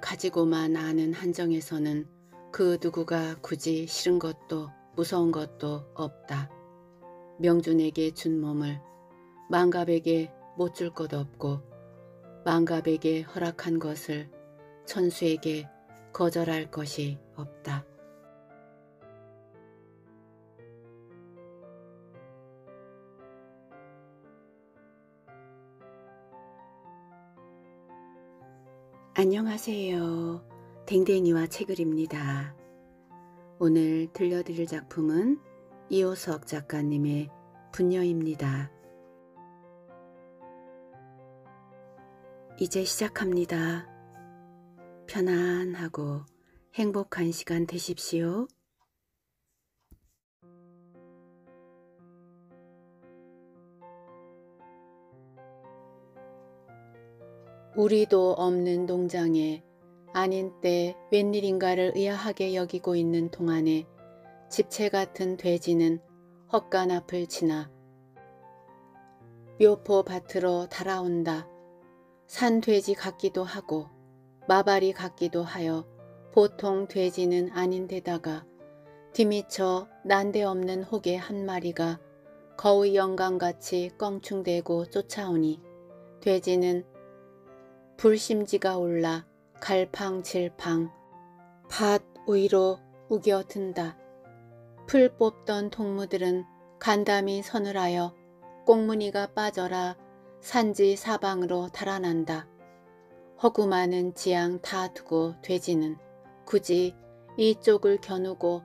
가지고만 아는 한정에서는 그 누구가 굳이 싫은 것도 무서운 것도 없다. 명준에게 준 몸을 망갑에게 못 줄것 없고 망갑에게 허락한 것을 천수에게 거절할 것이 없다. 안녕하세요. 댕댕이와 책을입니다. 오늘 들려드릴 작품은 이호석 작가님의 분녀입니다. 이제 시작합니다. 편안하고 행복한 시간 되십시오. 우리도 없는 동장에 아닌 때 웬일인가를 의아하게 여기고 있는 동안에 집채 같은 돼지는 헛간 앞을 지나 묘포 밭으로 달아온다. 산 돼지 같기도 하고 마발이 같기도 하여 보통 돼지는 아닌데다가 뒤미쳐 난데없는 혹의 한 마리가 거의 영광같이 껑충대고 쫓아오니 돼지는 불심지가 올라 갈팡질팡 밭 위로 우겨든다. 풀 뽑던 동무들은 간담이 서늘하여 꽁무니가 빠져라 산지 사방으로 달아난다. 허구 많은 지향 다 두고 돼지는 굳이 이쪽을 겨누고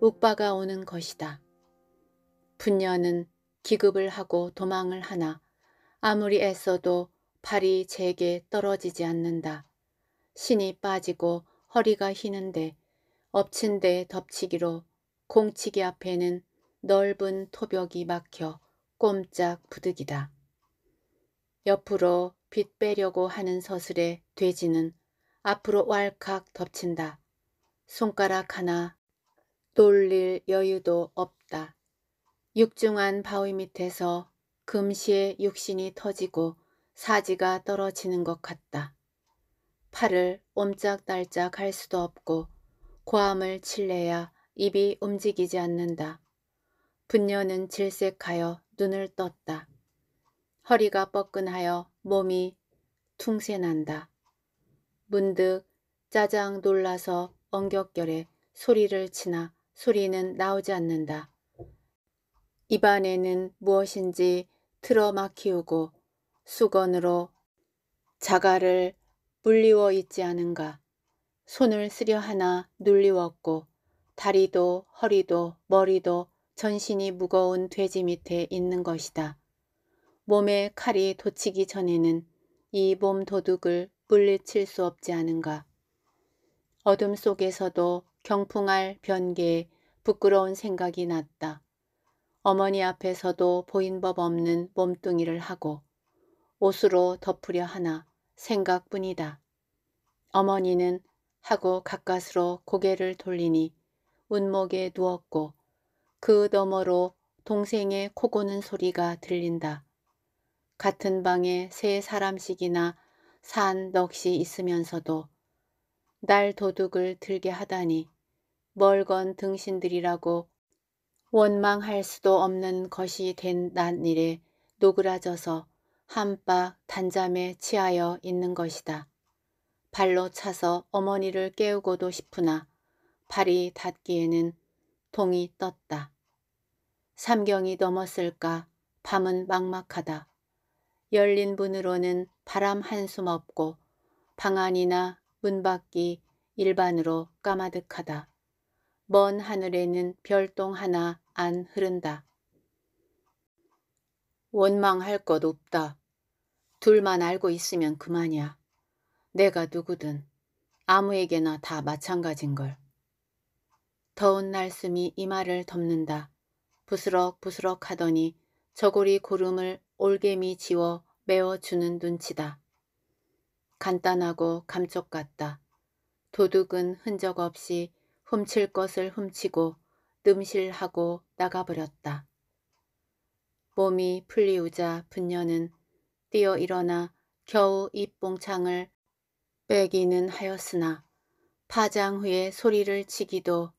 욱바가 오는 것이다. 분녀는 기급을 하고 도망을 하나 아무리 애써도 팔이 제게 떨어지지 않는다. 신이 빠지고 허리가 희는데 엎친 데 덮치기로 공치기 앞에는 넓은 토벽이 막혀 꼼짝 부득이다. 옆으로 빛 빼려고 하는 서슬에 돼지는 앞으로 왈칵 덮친다. 손가락 하나 놀릴 여유도 없다. 육중한 바위 밑에서 금시에 육신이 터지고 사지가 떨어지는 것 같다. 팔을 옴짝달짝 할 수도 없고 고함을 칠래야 입이 움직이지 않는다. 분녀는 질색하여 눈을 떴다. 허리가 뻐근하여 몸이 퉁새난다. 문득 짜장 놀라서 엉격결에 소리를 치나 소리는 나오지 않는다. 입안에는 무엇인지 틀어막히우고 수건으로 자갈을 물리워 있지 않은가. 손을 쓰려 하나 눌리웠고 다리도 허리도 머리도 전신이 무거운 돼지 밑에 있는 것이다. 몸에 칼이 돋치기 전에는 이 몸 도둑을 물리칠 수 없지 않은가. 어둠 속에서도 경풍알 변기에 부끄러운 생각이 났다. 어머니 앞에서도 보인 법 없는 몸뚱이를 하고 옷으로 덮으려 하나 생각뿐이다. 어머니는 하고 가까스로 고개를 돌리니 운목에 누웠고 그 너머로 동생의 코고는 소리가 들린다. 같은 방에 세 사람씩이나 산 넋이 있으면서도 날 도둑을 들게 하다니 멀건 등신들이라고 원망할 수도 없는 것이 된난 일에 노그라져서 한박 단잠에 취하여 있는 것이다. 발로 차서 어머니를 깨우고도 싶으나 발이 닿기에는 동이 떴다. 삼경이 넘었을까 밤은 막막하다. 열린 문으로는 바람 한숨 없고 방 안이나 문 밖이 일반으로 까마득하다. 먼 하늘에는 별똥 하나 안 흐른다. 원망할 것 없다. 둘만 알고 있으면 그만이야. 내가 누구든 아무에게나 다 마찬가진걸. 더운 날숨이 이마를 덮는다. 부스럭부스럭 하더니 저고리 고름을 올개미 지워 메워주는 눈치다. 간단하고 감쪽 같다. 도둑은 흔적 없이 훔칠 것을 훔치고 뜸실하고 나가버렸다. 몸이 풀리우자 분녀는 뛰어 일어나 겨우 입봉창을 빼기는 하였으나 파장 후에 소리를 치기도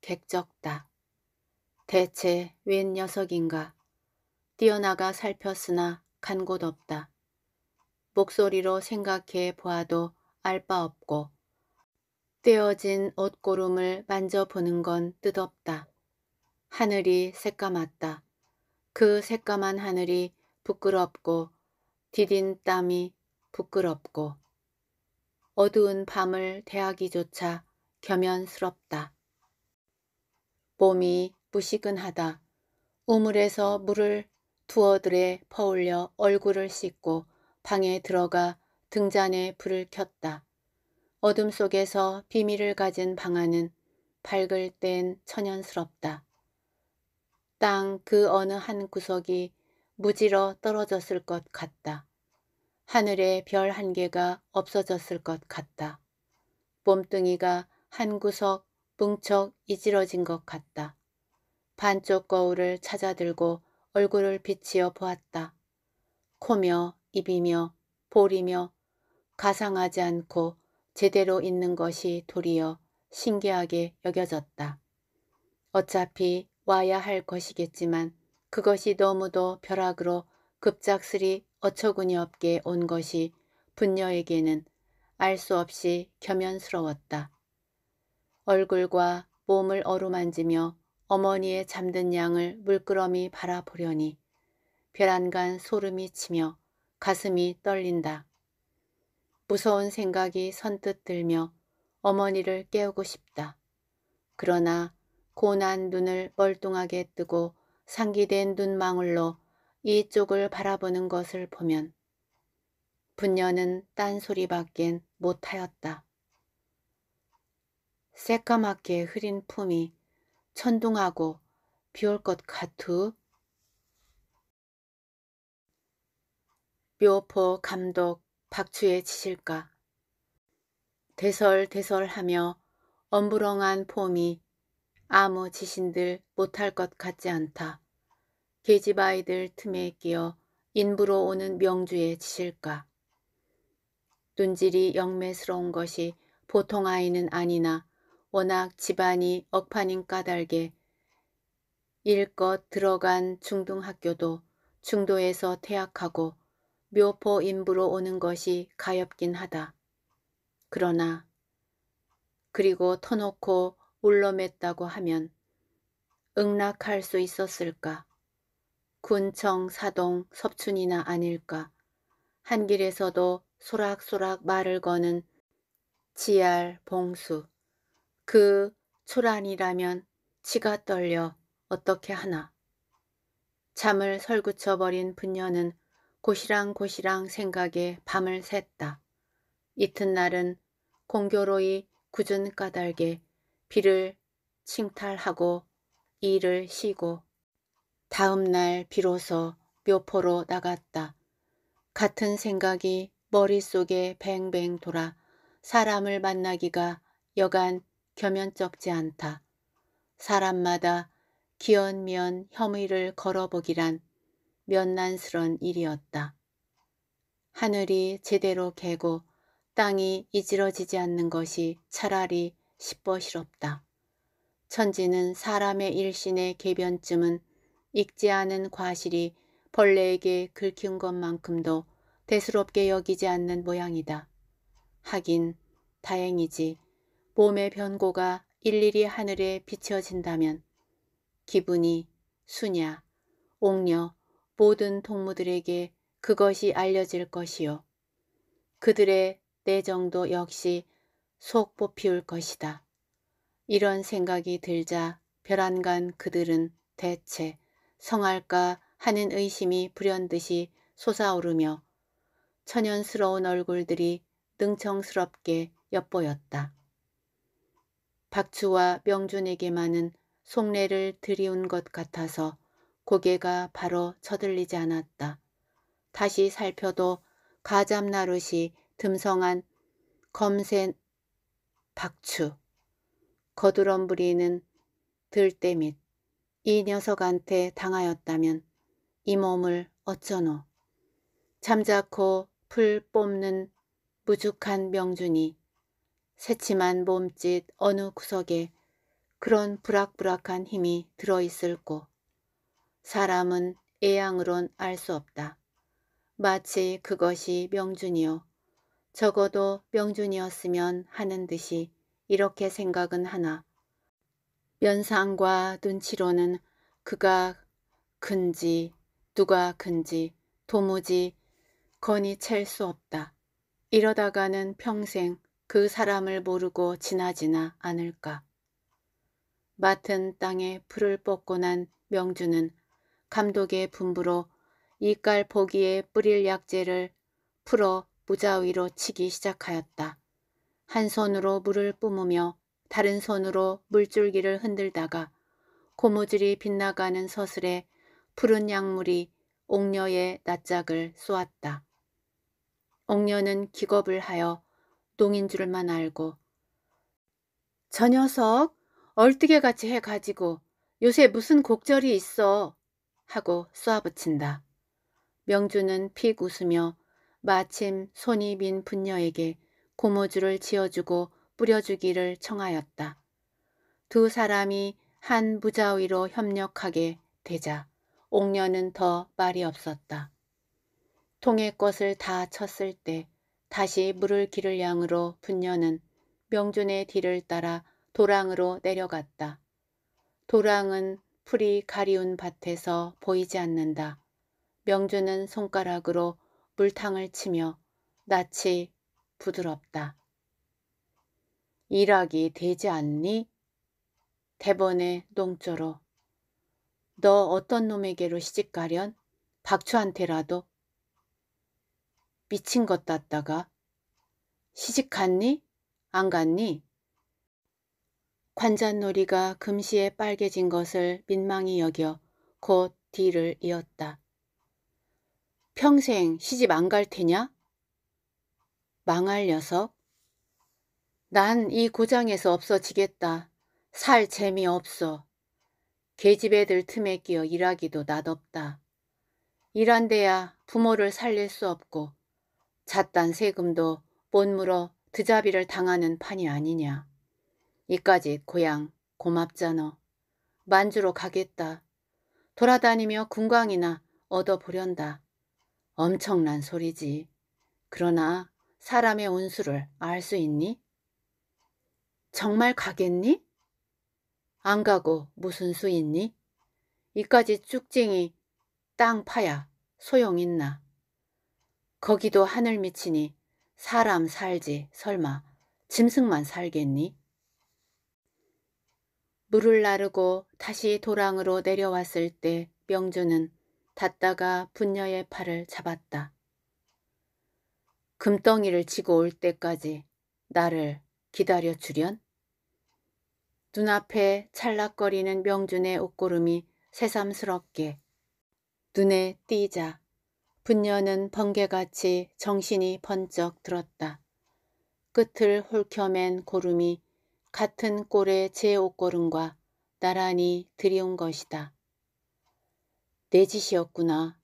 객적다. 대체 웬 녀석인가. 뛰어나가 살폈으나 간 곳 없다. 목소리로 생각해 보아도 알 바 없고 떼어진 옷고름을 만져보는 건 뜻없다. 하늘이 새까맣다. 그 새까만 하늘이 부끄럽고 디딘 땀이 부끄럽고 어두운 밤을 대하기조차 겸연스럽다. 몸이 무시근하다. 우물에서 물을 두어들에 퍼올려 얼굴을 씻고 방에 들어가 등잔에 불을 켰다. 어둠 속에서 비밀을 가진 방안은 밝을 땐 천연스럽다. 땅 그 어느 한 구석이 무지러 떨어졌을 것 같다. 하늘에 별 한 개가 없어졌을 것 같다. 몸뚱이가한 구석 뭉척 이지러진 것 같다. 반쪽 거울을 찾아들고 얼굴을 비치어 보았다. 코며 입이며 볼이며 가상하지 않고 제대로 있는 것이 도리어 신기하게 여겨졌다. 어차피 와야 할 것이겠지만 그것이 너무도 벼락으로 급작스리 어처구니 없게 온 것이 분녀에게는 알 수 없이 겸연스러웠다. 얼굴과 몸을 어루만지며 어머니의 잠든 양을 물끄러미 바라보려니 벼란간 소름이 치며 가슴이 떨린다. 무서운 생각이 선뜻 들며 어머니를 깨우고 싶다. 그러나 고난 눈을 멀뚱하게 뜨고 상기된 눈망울로 이쪽을 바라보는 것을 보면 분녀는 딴소리밖엔 못하였다. 새까맣게 흐린 품이 천둥하고 비올 것 같으. 묘포 감독 박추에치실까 대설대설하며 엄부렁한 폼이 아무 지신들 못할 것 같지 않다. 계집 아이들 틈에 끼어 인부로 오는 명주의 지실까. 눈질이 영매스러운 것이 보통 아이는 아니나 워낙 집안이 억판인 까닭에 일껏 들어간 중등학교도 중도에서 퇴학하고 묘포 인부로 오는 것이 가엾긴 하다. 그러나 그리고 터놓고 울러맸다고 하면 응락할 수 있었을까? 군청, 사동, 섭춘이나 아닐까? 한길에서도 소락소락 말을 거는 지알, 봉수. 그 초란이라면 치가 떨려 어떻게 하나. 잠을 설구쳐버린 분녀는 고시랑고시랑 생각에 밤을 샜다. 이튿날은 공교로이 굳은 까닭에 비를 칭탈하고 일을 쉬고 다음 날 비로소 묘포로 나갔다. 같은 생각이 머릿속에 뱅뱅 돌아 사람을 만나기가 여간 겸연쩍지 않다. 사람마다 기연면 혐의를 걸어보기란 면난스런 일이었다. 하늘이 제대로 개고 땅이 이지러지지 않는 것이 차라리 십버시럽다. 천지는 사람의 일신의 개변쯤은 익지 않은 과실이 벌레에게 긁힌 것만큼도 대수롭게 여기지 않는 모양이다. 하긴 다행이지 몸의 변고가 일일이 하늘에 비춰진다면 기분이 수냐, 옥녀, 모든 동무들에게 그것이 알려질 것이요. 그들의 내정도 역시 속뽑히울 것이다. 이런 생각이 들자 별안간 그들은 대체 성할까 하는 의심이 불현듯이 솟아오르며 천연스러운 얼굴들이 능청스럽게 엿보였다. 박주와 명준에게만은 속내를 들이운 것 같아서 고개가 바로 쳐들리지 않았다. 다시 살펴도 가잠나룻이 듬성한 검센 박추, 거드럼부리는 들때및 이 녀석한테 당하였다면 이 몸을 어쩌노. 잠자코 풀 뽑는 무죽한 명준이 새침한 몸짓 어느 구석에 그런 부락부락한 힘이 들어있을꼬. 사람은 애양으론 알 수 없다. 마치 그것이 명준이요 적어도 명준이었으면 하는 듯이 이렇게 생각은 하나 면상과 눈치로는 그가 큰지 누가 큰지 도무지 건이 찰수 없다. 이러다가는 평생 그 사람을 모르고 지나지나 않을까. 맡은 땅에 풀을 뽑고 난 명주는 감독의 분부로 이깔 보기에 뿌릴 약재를 풀어 모자 위로 치기 시작하였다. 한 손으로 물을 뿜으며 다른 손으로 물줄기를 흔들다가 고무줄이 빗나가는 서슬에 푸른 약물이 옥녀의 낯짝을 쏘았다. 옥녀는 기겁을 하여 농인 줄만 알고 저 녀석 얼뜨게같이 해가지고 요새 무슨 곡절이 있어 하고 쏘아붙인다. 명주는 픽 웃으며 마침 손이 민 분녀에게 고무줄을 지어주고 뿌려주기를 청하였다. 두 사람이 한 부자위로 협력하게 되자 옥녀는 더 말이 없었다. 통의 것을 다 쳤을 때 다시 물을 기를 양으로 분녀는 명준의 뒤를 따라 도랑으로 내려갔다. 도랑은 풀이 가리운 밭에서 보이지 않는다. 명준은 손가락으로 물탕을 치며 낯이 부드럽다. 일하기 되지 않니? 대번에 농조로 너 어떤 놈에게로 시집가련? 박초한테라도 미친 것 같다가 시집 갔니? 안 갔니? 관잣놀이가 금시에 빨개진 것을 민망히 여겨 곧 뒤를 이었다. 평생 시집 안 갈 테냐? 망할 녀석. 난 이 고장에서 없어지겠다. 살 재미없어. 계집애들 틈에 끼어 일하기도 낯없다. 일한 데야 부모를 살릴 수 없고 잣단 세금도 못 물어 드자비를 당하는 판이 아니냐. 이까지 고향 고맙잖아. 만주로 가겠다. 돌아다니며 군광이나 얻어보련다. 엄청난 소리지. 그러나 사람의 온수를 알 수 있니? 정말 가겠니? 안 가고 무슨 수 있니? 이까지 쭉쟁이땅 파야 소용있나? 거기도 하늘 미치니 사람 살지 설마 짐승만 살겠니? 물을 나르고 다시 도랑으로 내려왔을 때 명주는 닫다가 분녀의 팔을 잡았다. 금덩이를 치고 올 때까지 나를 기다려 주련? 눈앞에 찰락거리는 명준의 옷고름이 새삼스럽게 눈에 띄자 분녀는 번개같이 정신이 번쩍 들었다. 끝을 홀켜맨 고름이 같은 꼴의 제옷고름과 나란히 드리운 것이다. 내 짓이었구나.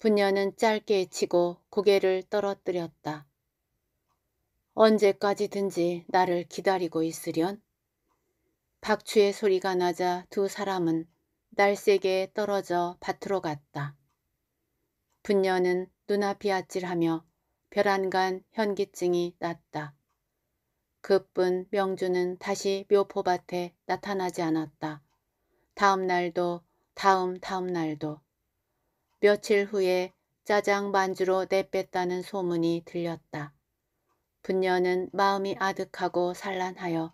분녀는 짧게 치고 고개를 떨어뜨렸다. 언제까지든지 나를 기다리고 있으련? 박추의 소리가 나자 두 사람은 날쌔게 떨어져 밭으로 갔다. 분녀는 눈앞이 아찔하며 벼란간 현기증이 났다. 그뿐 명주는 다시 묘포밭에 나타나지 않았다. 다음 날도 다음 다음 날도 며칠 후에 짜장 반주로 내뺐다는 소문이 들렸다. 분녀는 마음이 아득하고 산란하여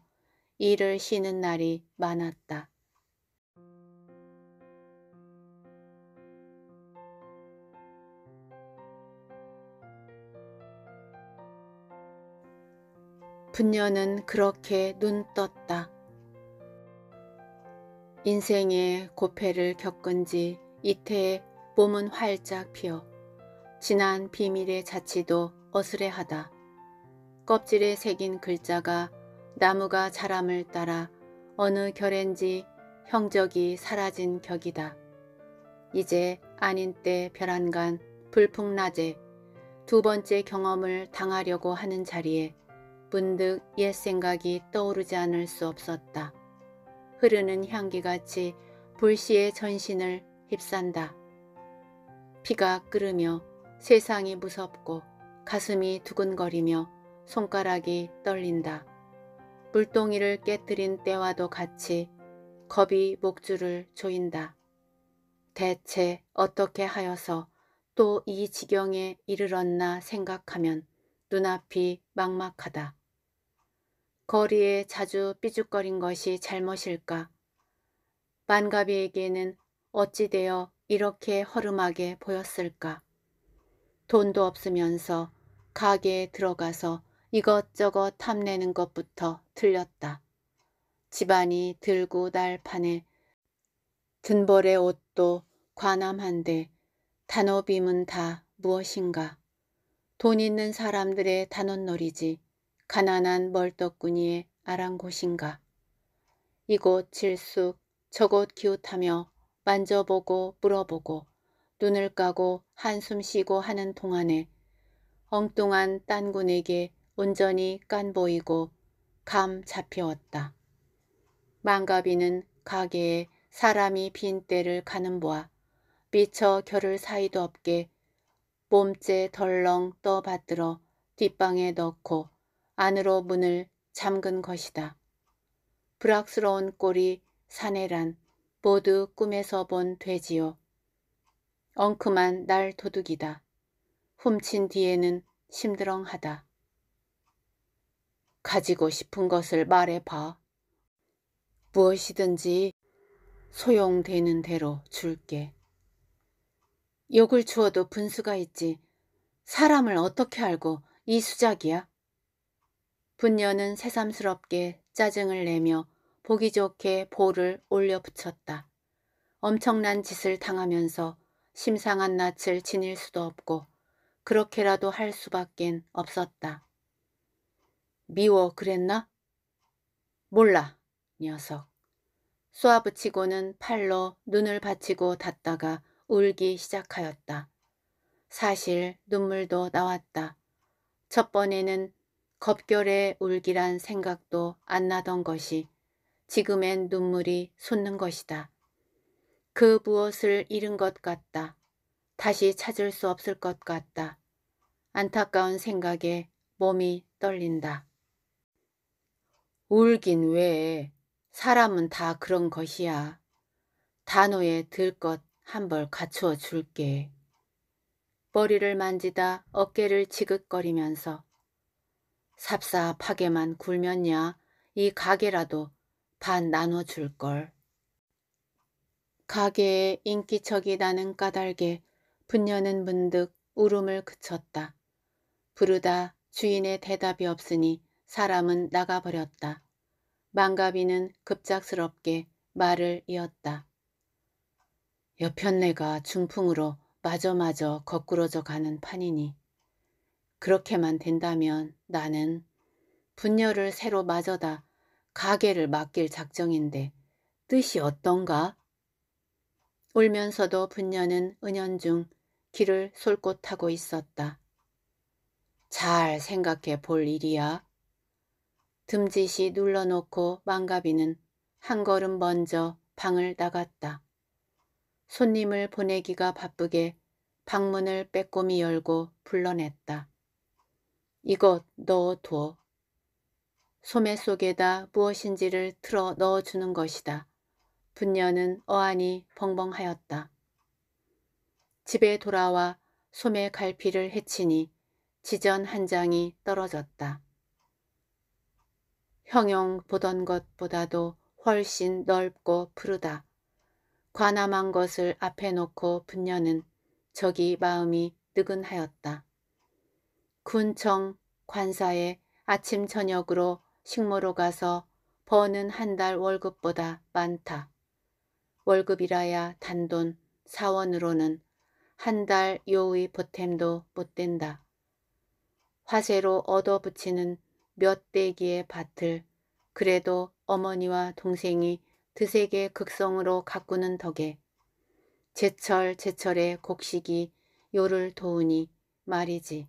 일을 쉬는 날이 많았다. 분녀는 그렇게 눈 떴다. 인생의 고패를 겪은 지 이태에 몸은 활짝 피어 지난 비밀의 자취도 어스레하다. 껍질에 새긴 글자가 나무가 자람을 따라 어느 결엔지 형적이 사라진 격이다. 이제 아닌 때별안간 불풍낮에 두 번째 경험을 당하려고 하는 자리에 문득 옛 생각이 떠오르지 않을 수 없었다. 흐르는 향기같이 불씨의 전신을 휩싼다. 피가 끓으며 세상이 무섭고 가슴이 두근거리며 손가락이 떨린다. 물동이를 깨뜨린 때와도 같이 겁이 목줄을 조인다. 대체 어떻게 하여서 또 이 지경에 이르렀나 생각하면 눈앞이 막막하다. 거리에 자주 삐죽거린 것이 잘못일까? 만가비에게는 어찌되어 이렇게 허름하게 보였을까? 돈도 없으면서 가게에 들어가서 이것저것 탐내는 것부터 들렸다. 집안이 들고 날판에 든벌의 옷도 관함한데 단호빔은 다 무엇인가? 돈 있는 사람들의 단원놀이지 가난한 멀떡구니의 아랑곳인가. 이곳 질쑥 저곳 기웃하며 만져보고 물어보고 눈을 까고 한숨 쉬고 하는 동안에 엉뚱한 딴군에게 온전히 깐보이고 감 잡혀왔다. 망가비는 가게에 사람이 빈 때를 가는 보아 미처 겨를 사이도 없게 몸째 덜렁 떠받들어 뒷방에 넣고 안으로 문을 잠근 것이다. 불악스러운 꼴이 사내란 모두 꿈에서 본 돼지요. 엉큼한 날 도둑이다. 훔친 뒤에는 심드렁하다. 가지고 싶은 것을 말해봐. 무엇이든지 소용되는 대로 줄게. 욕을 주어도 분수가 있지. 사람을 어떻게 알고 이 수작이야? 분녀는 새삼스럽게 짜증을 내며 보기 좋게 볼을 올려 붙였다. 엄청난 짓을 당하면서 심상한 낯을 지닐 수도 없고 그렇게라도 할 수밖엔 없었다. 미워 그랬나? 몰라 녀석. 쏘아붙이고는 팔로 눈을 받치고 닫다가 울기 시작하였다. 사실 눈물도 나왔다. 첫 번에는 겁결에 울기란 생각도 안 나던 것이 지금엔 눈물이 솟는 것이다. 그 무엇을 잃은 것 같다. 다시 찾을 수 없을 것 같다. 안타까운 생각에 몸이 떨린다. 울긴 왜 사람은 다 그런 것이야. 단호에 들것한벌 갖추어 줄게. 머리를 만지다 어깨를 지긋거리면서 삽삽하게만 굴면야 이 가게라도 반 나눠줄 걸. 가게에 인기척이 나는 까닭에 분녀는 문득 울음을 그쳤다. 부르다 주인의 대답이 없으니 사람은 나가버렸다. 망가비는 급작스럽게 말을 이었다. 옆현네가 중풍으로 마저마저 거꾸러져 가는 판이니 그렇게만 된다면 나는 분녀를 새로 맞아다 가게를 맡길 작정인데 뜻이 어떤가? 울면서도 분녀는 은연중 길을 솔곳하고 있었다. 잘 생각해 볼 일이야. 듬짓이 눌러놓고 망가비는 한 걸음 먼저 방을 나갔다. 손님을 보내기가 바쁘게 방문을 빼꼼히 열고 불러냈다. 이것 넣어두어 소매 속에다 무엇인지를 틀어 넣어주는 것이다. 분녀는 어안이 벙벙하였다. 집에 돌아와 소매 갈피를 해치니 지전 한 장이 떨어졌다. 형용 보던 것보다도 훨씬 넓고 푸르다. 관함한 것을 앞에 놓고 분녀는 저기 마음이 느근하였다. 군청 관사에 아침 저녁으로 식모로 가서 버는 한 달 월급보다 많다. 월급이라야 단돈 사원으로는 한 달 요의 보탬도 못 된다. 화재로 얻어붙이는 몇 대기의 밭을 그래도 어머니와 동생이 드세게 극성으로 가꾸는 덕에 제철 제철의 곡식이 요를 도우니 말이지.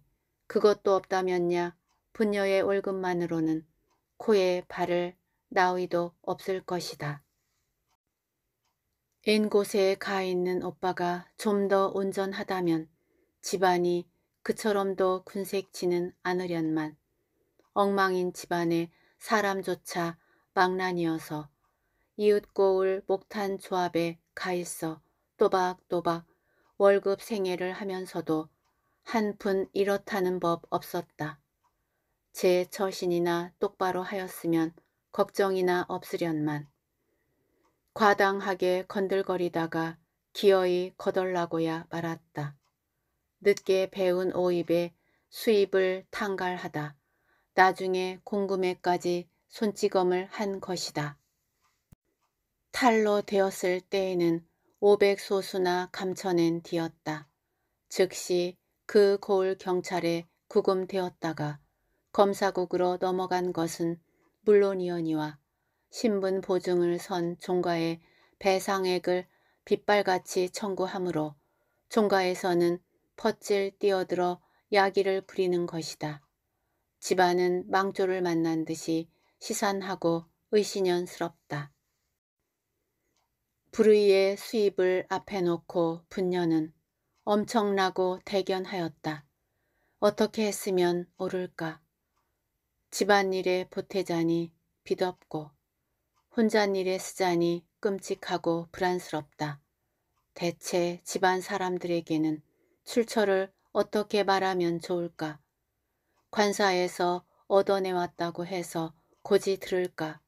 그것도 없다면야 분녀의 월급만으로는 코에 발을 나위도 없을 것이다. 엔 곳에 가 있는 오빠가 좀 더 온전하다면 집안이 그처럼도 군색지는 않으련만 엉망인 집안에 사람조차 망란이어서 이웃고을 목탄 조합에 가 있어 또박또박 월급 생애를 하면서도 한푼 이렇다는 법 없었다. 제 처신이나 똑바로 하였으면 걱정이나 없으련만. 과당하게 건들거리다가 기어이 거덜라고야 말았다. 늦게 배운 오입에 수입을 탕갈하다. 나중에 공금에까지 손찌검을 한 것이다. 탈로 되었을 때에는 5 0 0 소수나 감춰낸 뒤였다. 즉시 그 고을 경찰에 구금되었다가 검사국으로 넘어간 것은 물론이어니와 신분 보증을 선 종가의 배상액을 빗발같이 청구하므로 종가에서는 퍼질 뛰어들어 야기를 부리는 것이다. 집안은 망조를 만난 듯이 시산하고 의신연스럽다. 불의의 수입을 앞에 놓고 분녀는 엄청나고 대견하였다. 어떻게 했으면 오를까? 집안일에 보태자니 빚없고 혼잣일에 쓰자니 끔찍하고 불안스럽다. 대체 집안 사람들에게는 출처를 어떻게 말하면 좋을까? 관사에서 얻어내왔다고 해서 고지 들을까?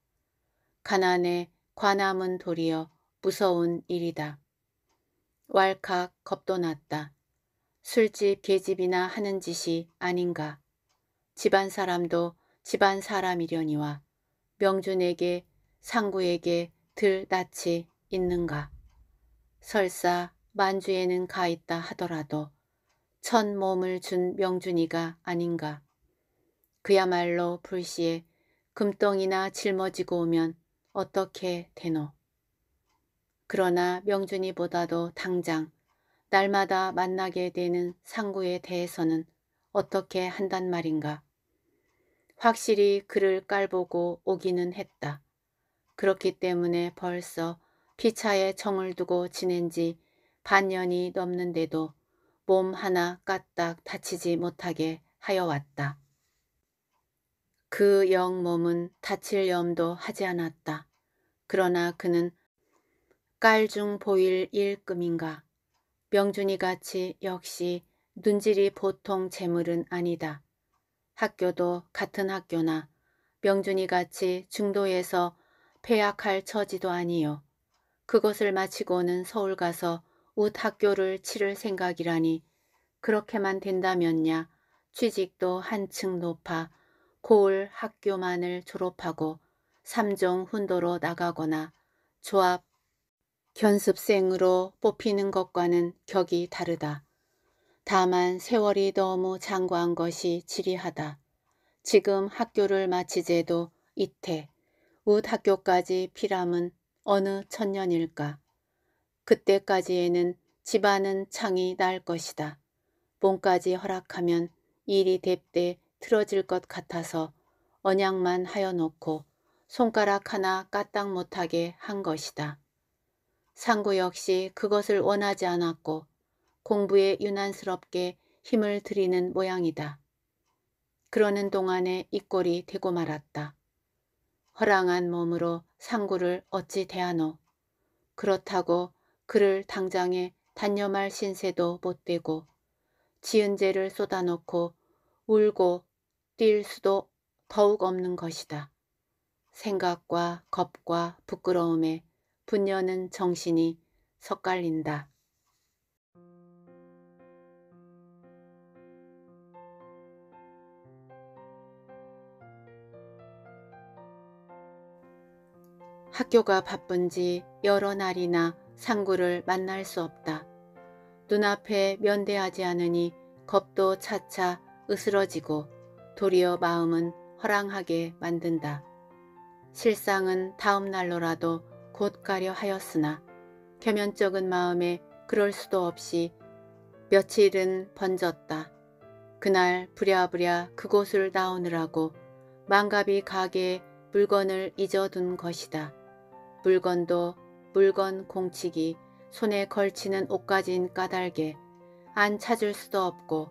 가난에 관함은 도리어 무서운 일이다. 왈칵 겁도 났다. 술집 계집이나 하는 짓이 아닌가. 집안 사람도 집안 사람이려니와 명준에게 상구에게 들 낯이 있는가. 설사 만주에는 가 있다 하더라도 첫 몸을 준 명준이가 아닌가. 그야말로 불시에 금덩이나 짊어지고 오면 어떻게 되노. 그러나 명준이보다도 당장 날마다 만나게 되는 상구에 대해서는 어떻게 한단 말인가. 확실히 그를 깔보고 오기는 했다. 그렇기 때문에 벌써 피차에 정을 두고 지낸 지 반년이 넘는데도 몸 하나 까딱 다치지 못하게 하여 왔다. 그 영몸은 다칠 염도 하지 않았다. 그러나 그는 깔중 보일 일금인가. 명준이 같이 역시 눈질이 보통 재물은 아니다. 학교도 같은 학교나 명준이 같이 중도에서 폐악할 처지도 아니요. 그것을 마치고는 서울 가서 웃 학교를 치를 생각이라니 그렇게만 된다면야 취직도 한층 높아 고을 학교만을 졸업하고 삼종 훈도로 나가거나 조합 견습생으로 뽑히는 것과는 격이 다르다. 다만 세월이 너무 장구한 것이 지리하다. 지금 학교를 마치제도 이태, 훗 학교까지 피람은 어느 천년일까. 그때까지에는 집안은 창이 날 것이다. 봄까지 허락하면 일이 대대 틀어질 것 같아서 언양만 하여놓고 손가락 하나 까딱 못하게 한 것이다. 상구 역시 그것을 원하지 않았고 공부에 유난스럽게 힘을 들이는 모양이다. 그러는 동안에 이 꼴이 되고 말았다. 허랑한 몸으로 상구를 어찌 대하노. 그렇다고 그를 당장에 단념할 신세도 못 되고 지은 죄를 쏟아놓고 울고 뛸 수도 더욱 없는 것이다. 생각과 겁과 부끄러움에 분녀는 정신이 섞갈린다. 학교가 바쁜지 여러 날이나 상구를 만날 수 없다. 눈앞에 면대하지 않으니 겁도 차차 으스러지고 도리어 마음은 허랑하게 만든다. 실상은 다음 날로라도 곧 가려 하였으나 겸연쩍은 마음에 그럴 수도 없이 며칠은 번졌다. 그날 부랴부랴 그곳을 나오느라고 망갑이 가게에 물건을 잊어둔 것이다. 물건도 물건 공치기 손에 걸치는 옷까진 까닭에 안 찾을 수도 없고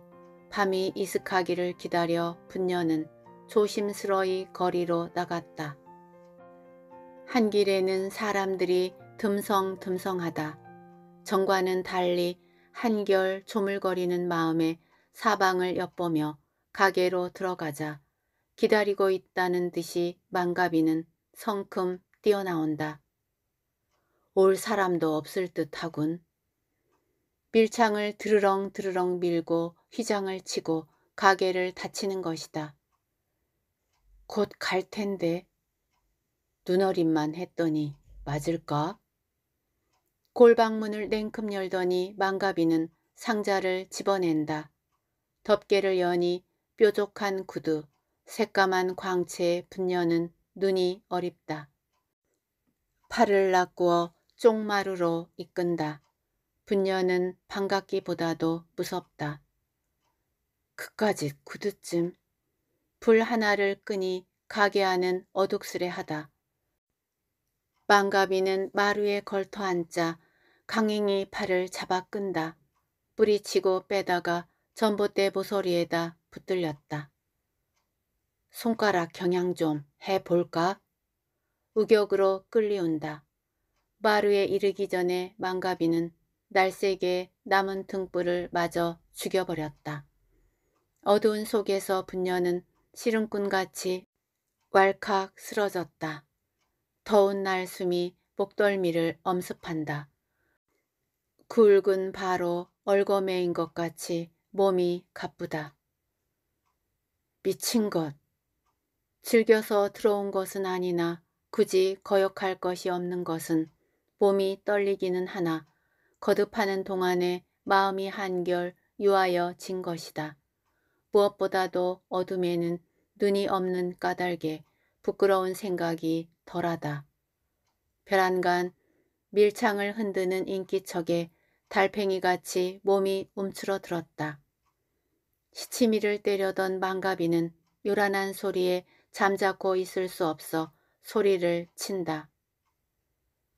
밤이 이슥하기를 기다려 분녀는 조심스러이 거리로 나갔다. 한 길에는 사람들이 듬성듬성하다. 정과는 달리 한결 조물거리는 마음에 사방을 엿보며 가게로 들어가자 기다리고 있다는 듯이 망가비는 성큼 뛰어나온다. 올 사람도 없을 듯하군. 밀창을 드르렁 드르렁 밀고 휘장을 치고 가게를 닫히는 것이다. 곧 갈 텐데 눈어림만 했더니 맞을까? 골방문을 냉큼 열더니 망가비는 상자를 집어낸다. 덮개를 여니 뾰족한 구두, 새까만 광채 의 분녀는 눈이 어립다. 팔을 낚구어 쪽마루로 이끈다. 분녀는 반갑기보다도 무섭다. 그까지 구두쯤. 불 하나를 끄니 가게 하는 어둑스레하다. 망가비는 마루에 걸터앉자 강행이 팔을 잡아 끈다. 뿌리치고 빼다가 전봇대 모서리에다 붙들렸다. 손가락 경향 좀 해볼까? 우격으로 끌리온다. 마루에 이르기 전에 망가비는 날쌔게 남은 등불을 마저 죽여버렸다. 어두운 속에서 분녀는 시름꾼같이 왈칵 쓰러졌다. 더운 날 숨이 목덜미를 엄습한다. 굵은 바로 얼거매인 것 같이 몸이 가쁘다. 미친 것. 즐겨서 들어온 것은 아니나 굳이 거역할 것이 없는 것은 몸이 떨리기는 하나 거듭하는 동안에 마음이 한결 유하여 진 것이다. 무엇보다도 어둠에는 눈이 없는 까닭에 부끄러운 생각이 덜하다. 별안간 밀창을 흔드는 인기척에 달팽이같이 몸이 움츠러들었다. 시치미를 때려던 망가비는 요란한 소리에 잠자코 있을 수 없어 소리를 친다.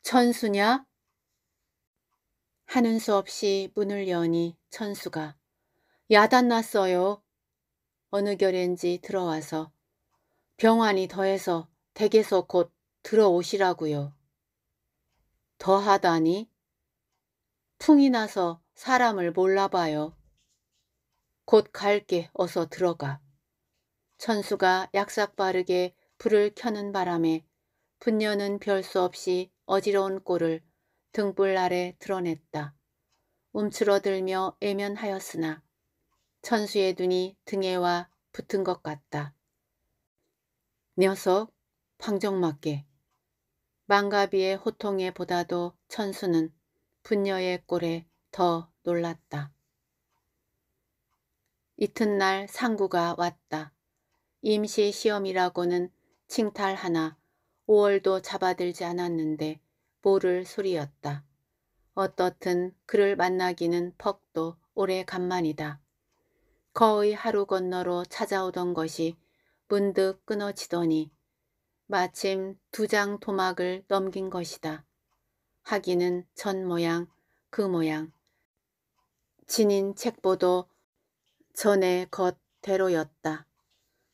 천수냐? 하는 수 없이 문을 여니 천수가 야단났어요. 어느 결엔지 들어와서 병환이 더해서 댁에서 곧 들어오시라고요. 더하다니? 풍이 나서 사람을 몰라봐요. 곧 갈게 어서 들어가. 천수가 약삭 빠르게 불을 켜는 바람에 분녀는 별수 없이 어지러운 꼴을 등불 아래 드러냈다. 움츠러들며 애면하였으나 천수의 눈이 등에와 붙은 것 같다. 녀석 황정맞게 망가비의 호통에 보다도 천수는 분녀의 꼴에 더 놀랐다. 이튿날 상구가 왔다. 임시시험이라고는 칭탈 하나 5월도 잡아들지 않았는데 모를 소리였다. 어떻든 그를 만나기는 퍽도 오래간만이다. 거의 하루 건너로 찾아오던 것이 문득 끊어지더니 마침 두 장 도막을 넘긴 것이다. 하기는 전 모양 그 모양 진인 책보도 전에 겉대로였다.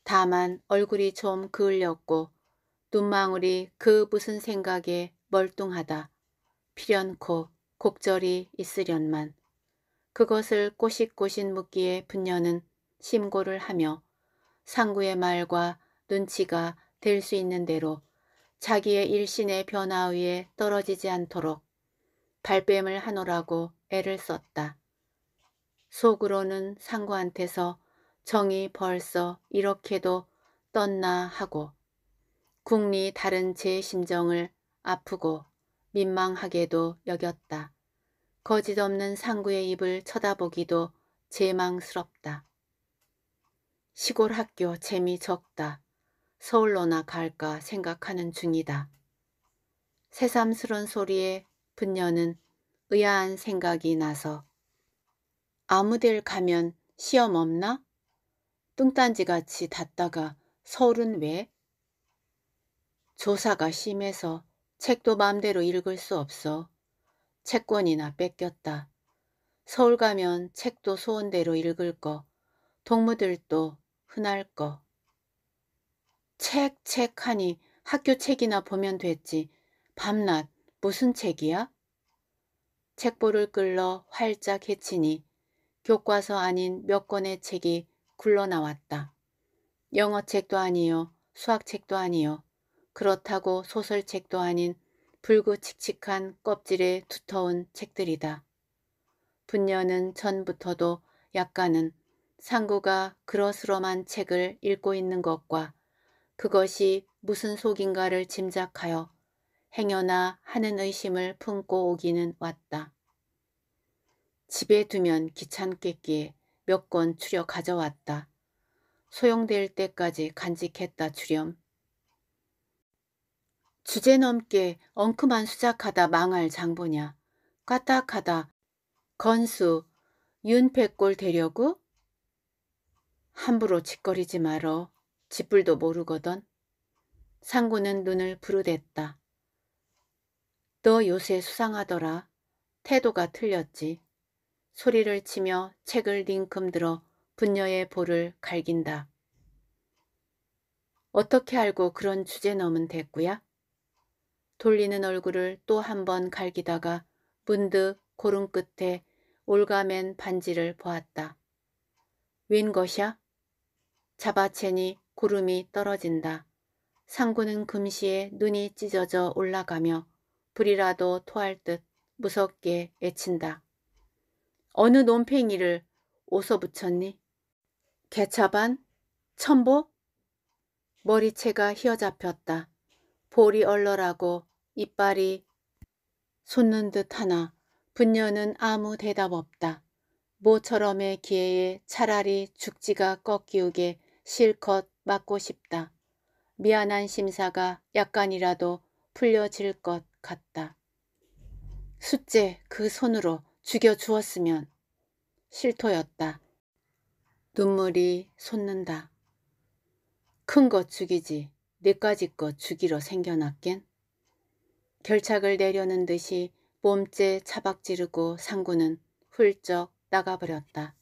다만 얼굴이 좀 그을렸고 눈망울이 그 무슨 생각에 멀뚱하다. 필연코 곡절이 있으련만. 그것을 꼬식꼬신 묻기에 분녀는 심고를 하며 상구의 말과 눈치가 될 수 있는 대로 자기의 일신의 변화위에 떨어지지 않도록 발뺌을 하노라고 애를 썼다. 속으로는 상구한테서 정이 벌써 이렇게도 떴나 하고 국리 다른 제 심정을 아프고 민망하게도 여겼다. 거짓없는 상구의 입을 쳐다보기도 제망스럽다 시골 학교 재미 적다. 서울로나 갈까 생각하는 중이다. 새삼스런 소리에 분녀는 의아한 생각이 나서 아무 데를 가면 시험 없나? 뚱딴지 같이 닫다가 서울은 왜? 조사가 심해서 책도 맘대로 읽을 수 없어. 채권이나 뺏겼다. 서울 가면 책도 소원대로 읽을 거, 동무들도 흔할 거. 책, 책 하니 학교 책이나 보면 됐지. 밤낮 무슨 책이야? 책보를 끌러 활짝 해치니 교과서 아닌 몇 권의 책이 굴러나왔다. 영어책도 아니요. 수학책도 아니요. 그렇다고 소설책도 아닌 불구칙칙한 껍질에 두터운 책들이다. 분녀는 전부터도 약간은 상구가 그러스러만 책을 읽고 있는 것과 그것이 무슨 속인가를 짐작하여 행여나 하는 의심을 품고 오기는 왔다. 집에 두면 귀찮겠기에 몇 권 추려 가져왔다. 소용될 때까지 간직했다 추렴 주제 넘게 엉큼한 수작하다 망할 장보냐. 까딱하다. 건수, 윤패골 되려고? 함부로 짓거리지 말어. 짓불도 모르거든. 상구는 눈을 부르댔다. 너 요새 수상하더라. 태도가 틀렸지. 소리를 치며 책을 링큼 들어 분녀의 볼을 갈긴다. 어떻게 알고 그런 주제 넘은 됐구야? 돌리는 얼굴을 또 한 번 갈기다가 문득 고름 끝에 올가맨 반지를 보았다. 웬 것이야? 잡아채니 구름이 떨어진다. 상구는 금시에 눈이 찢어져 올라가며 불이라도 토할 듯 무섭게 애친다. 어느 논팽이를 오서 붙였니? 개차반? 천보? 머리채가 휘어잡혔다. 볼이 얼얼하고 이빨이 솟는 듯 하나 분녀는 아무 대답 없다. 모처럼의 기회에 차라리 죽지가 꺾이우게 실컷 맞고 싶다. 미안한 심사가 약간이라도 풀려질 것 같다. 숫제 그 손으로 죽여 주었으면 실토였다. 눈물이 솟는다. 큰 것 죽이지 내까지 것 죽이러 생겨났겐? 결착을 내려는 듯이 몸째 차박 지르고 상구는 훌쩍 나가버렸다.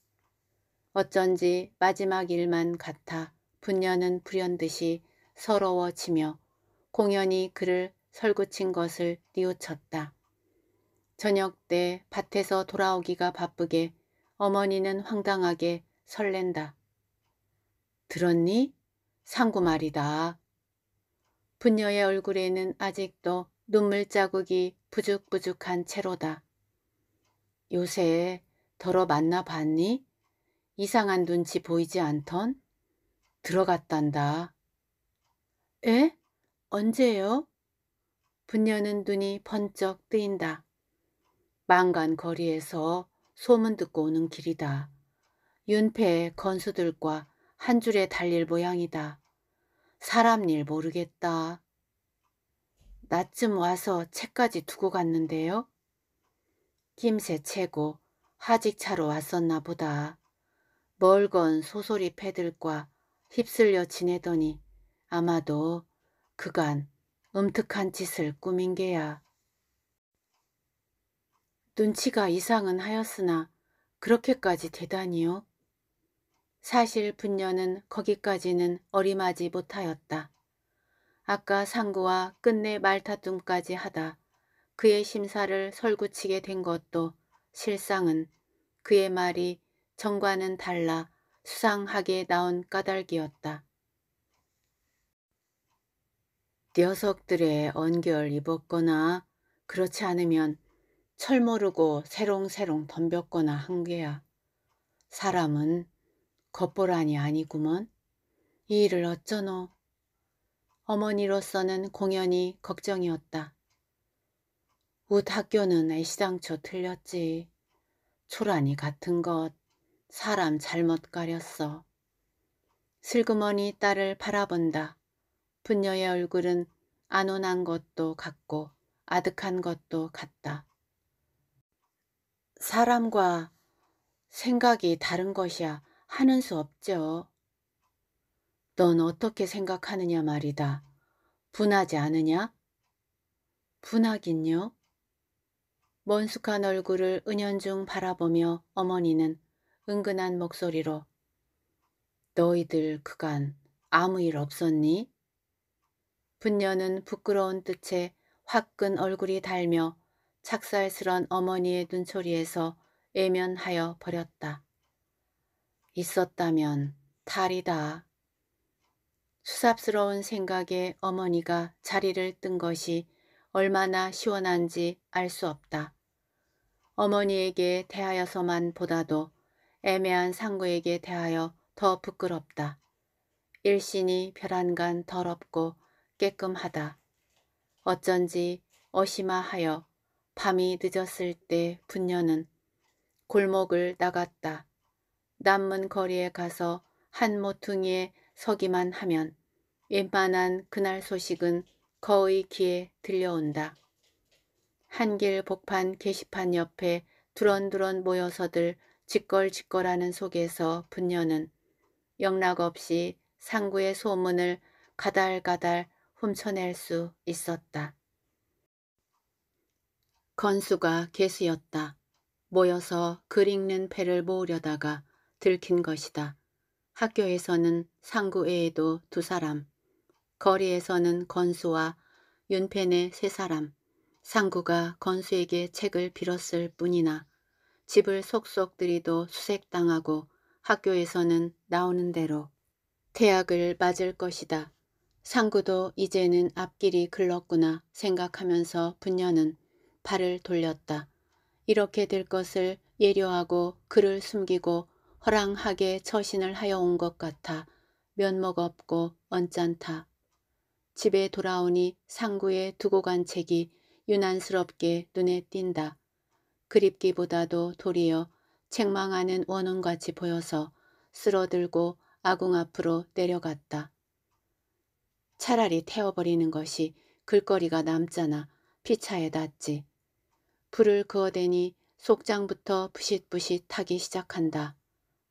어쩐지 마지막 일만 같아 분녀는 불현듯이 서러워지며 공연히 그를 설구친 것을 뉘우쳤다. 저녁 때 밭에서 돌아오기가 바쁘게 어머니는 황당하게 설렌다. 들었니? 상구 말이다. 분녀의 얼굴에는 아직도 눈물 자국이 부죽부죽한 채로다. 요새 더러 만나 봤니? 이상한 눈치 보이지 않던? 들어갔단다. 에? 언제요? 분녀는 눈이 번쩍 뜨인다. 망간 거리에서 소문 듣고 오는 길이다. 윤패의 건수들과 한 줄에 달릴 모양이다. 사람 일 모르겠다. 나쯤 와서 책까지 두고 갔는데요. 김새 채고 하직차로 왔었나 보다. 멀건 소소리 패들과 휩쓸려 지내더니 아마도 그간 음특한 짓을 꾸민 게야. 눈치가 이상은 하였으나 그렇게까지 대단히요. 사실 분녀는 거기까지는 어림하지 못하였다. 아까 상구와 끝내 말타툼까지 하다 그의 심사를 설구치게 된 것도 실상은 그의 말이 정과는 달라 수상하게 나온 까닭이었다. 녀석들의 언결 입었거나 그렇지 않으면 철모르고 새롱새롱 덤볐거나 한 게야. 사람은 겉보란이 아니구먼. 이 일을 어쩌노. 어머니로서는 공연히 걱정이었다. 웃 학교는 애시당초 틀렸지. 초라니 같은 것. 사람 잘못 가렸어. 슬그머니 딸을 바라본다. 분녀의 얼굴은 안온한 것도 같고 아득한 것도 같다. 사람과 생각이 다른 것이야 하는 수 없죠. 넌 어떻게 생각하느냐 말이다. 분하지 않으냐? 분하긴요. 먼숙한 얼굴을 은연중 바라보며 어머니는 은근한 목소리로 너희들 그간 아무 일 없었니? 분녀는 부끄러운 뜻에 화끈 얼굴이 달며 착살스런 어머니의 눈초리에서 애면하여 버렸다. 있었다면 탈이다. 수 s 스러운 생각에 어머니가 자리를 뜬 것이 얼마나 시원한지 알 수 없다. 어머니에게 대하여서만 보다도 애매한 상구에게 대하여 더 부끄럽다. 일신이 별안간 더럽고 깨끔하다. 어쩐지 어심하하여 밤이 늦었을 때 분녀는 골목을 나갔다. 남문 거리에 가서 한 모퉁이에 서기만 하면 웬만한 그날 소식은 거의 귀에 들려온다. 한길 복판 게시판 옆에 두런두런 모여서들 짓걸짓걸하는 속에서 분녀는 영락 없이 상구의 소문을 가달가달 훔쳐낼 수 있었다. 건수가 개수였다. 모여서 글 읽는 패를 모으려다가 들킨 것이다. 학교에서는 상구 외에도 두 사람, 거리에서는 건수와 윤펜의 세 사람, 상구가 건수에게 책을 빌었을 뿐이나 집을 속속 들이도 수색당하고 학교에서는 나오는 대로 대학을 맞을 것이다. 상구도 이제는 앞길이 글렀구나 생각하면서 분녀는 발을 돌렸다. 이렇게 될 것을 예려하고 그를 숨기고 허랑하게 처신을 하여 온 것 같아 면목 없고 언짢다. 집에 돌아오니 상구에 두고 간 책이 유난스럽게 눈에 띈다. 그립기보다도 도리어 책망하는 원혼같이 보여서 쓰러들고 아궁 앞으로 내려갔다. 차라리 태워버리는 것이 글거리가 남잖아 피차에 닿지. 불을 그어대니 속장부터 부싯부싯 타기 시작한다.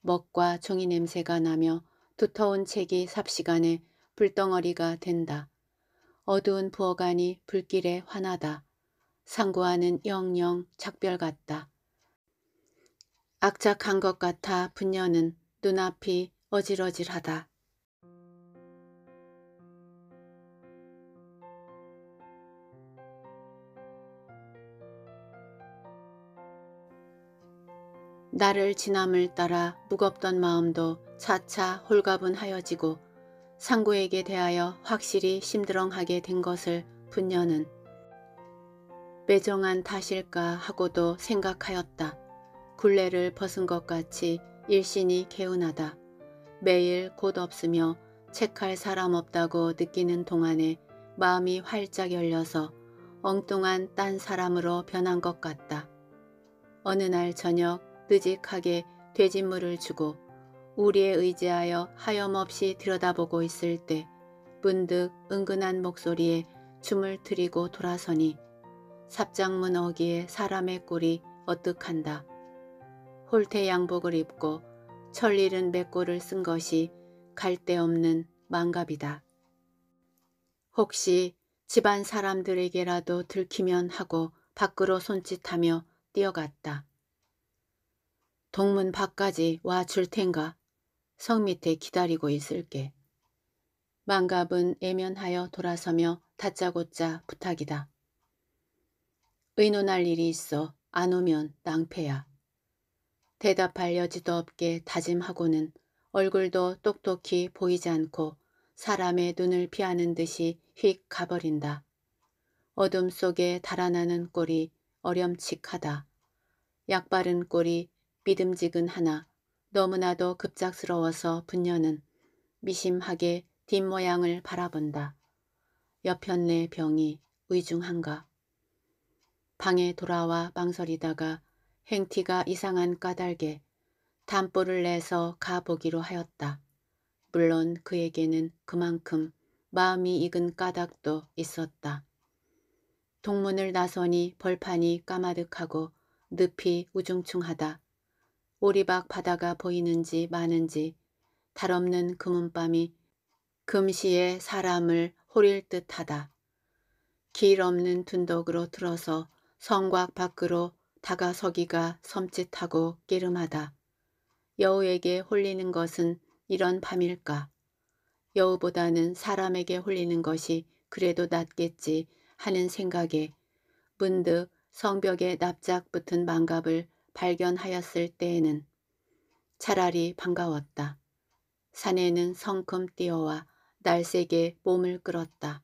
먹과 종이 냄새가 나며 두터운 책이 삽시간에 불덩어리가 된다. 어두운 부엌안이 불길에 환하다. 상고하는 영영 작별 같다. 악착한 것 같아 분녀는 눈앞이 어질어질하다. 나를 지남을 따라 무겁던 마음도 차차 홀가분하여지고 상고에게 대하여 확실히 심드렁하게 된 것을 분녀는 매정한 탓일까 하고도 생각하였다. 굴레를 벗은 것 같이 일신이 개운하다. 매일 곧 없으며 책할 사람 없다고 느끼는 동안에 마음이 활짝 열려서 엉뚱한 딴 사람으로 변한 것 같다. 어느 날 저녁 뜨직하게 돼지물을 주고 우리에 의지하여 하염없이 들여다보고 있을 때 문득 은근한 목소리에 춤을 들이고 돌아서니 삽장문 어기에 사람의 꼴이 어뜩한다. 홀태 양복을 입고 철일은 백골을 쓴 것이 갈데 없는 망갑이다. 혹시 집안 사람들에게라도 들키면 하고 밖으로 손짓하며 뛰어갔다. 동문 밖까지 와 줄 텐가 성 밑에 기다리고 있을게. 망갑은 애면하여 돌아서며 다짜고짜 부탁이다. 의논할 일이 있어 안 오면 낭패야. 대답할 여지도 없게 다짐하고는 얼굴도 똑똑히 보이지 않고 사람의 눈을 피하는 듯이 휙 가버린다. 어둠 속에 달아나는 꼴이 어렴칙하다. 약발은 꼴이 믿음직은 하나 너무나도 급작스러워서 분녀는 미심하게 뒷모양을 바라본다. 여편내 병이 의중한가. 방에 돌아와 망설이다가 행티가 이상한 까닭에 담보를 내서 가보기로 하였다. 물론 그에게는 그만큼 마음이 익은 까닭도 있었다. 동문을 나서니 벌판이 까마득하고 늪이 우중충하다. 오리박 바다가 보이는지 마는지 달없는 금은밤이 금시에 사람을 홀일 듯하다. 길 없는 둔덕으로 들어서 성곽 밖으로 다가서기가 섬찟하고 깨름하다. 여우에게 홀리는 것은 이런 밤일까. 여우보다는 사람에게 홀리는 것이 그래도 낫겠지 하는 생각에 문득 성벽에 납작 붙은 망갑을 발견하였을 때에는 차라리 반가웠다. 산에는 성큼 뛰어와 날색에 몸을 끌었다.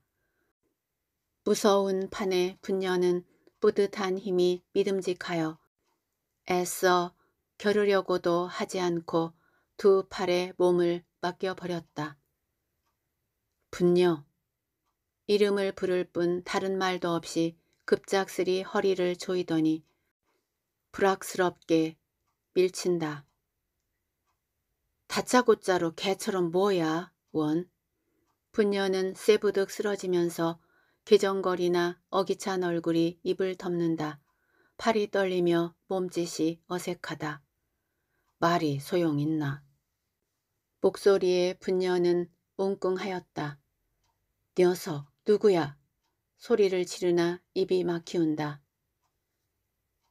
무서운 판에 분녀는 뿌듯한 힘이 믿음직하여 애써 겨루려고도 하지 않고 두 팔에 몸을 맡겨버렸다. 분녀 이름을 부를 뿐 다른 말도 없이 급작스리 허리를 조이더니 불악스럽게 밀친다. 다짜고짜로 개처럼 뭐야, 원. 분녀는 쇠부득 쓰러지면서 기정거리나 어기찬 얼굴이 입을 덮는다. 팔이 떨리며 몸짓이 어색하다. 말이 소용있나. 목소리의 분녀는 웅궁하였다. 녀석 누구야? 소리를 지르나 입이 막히운다.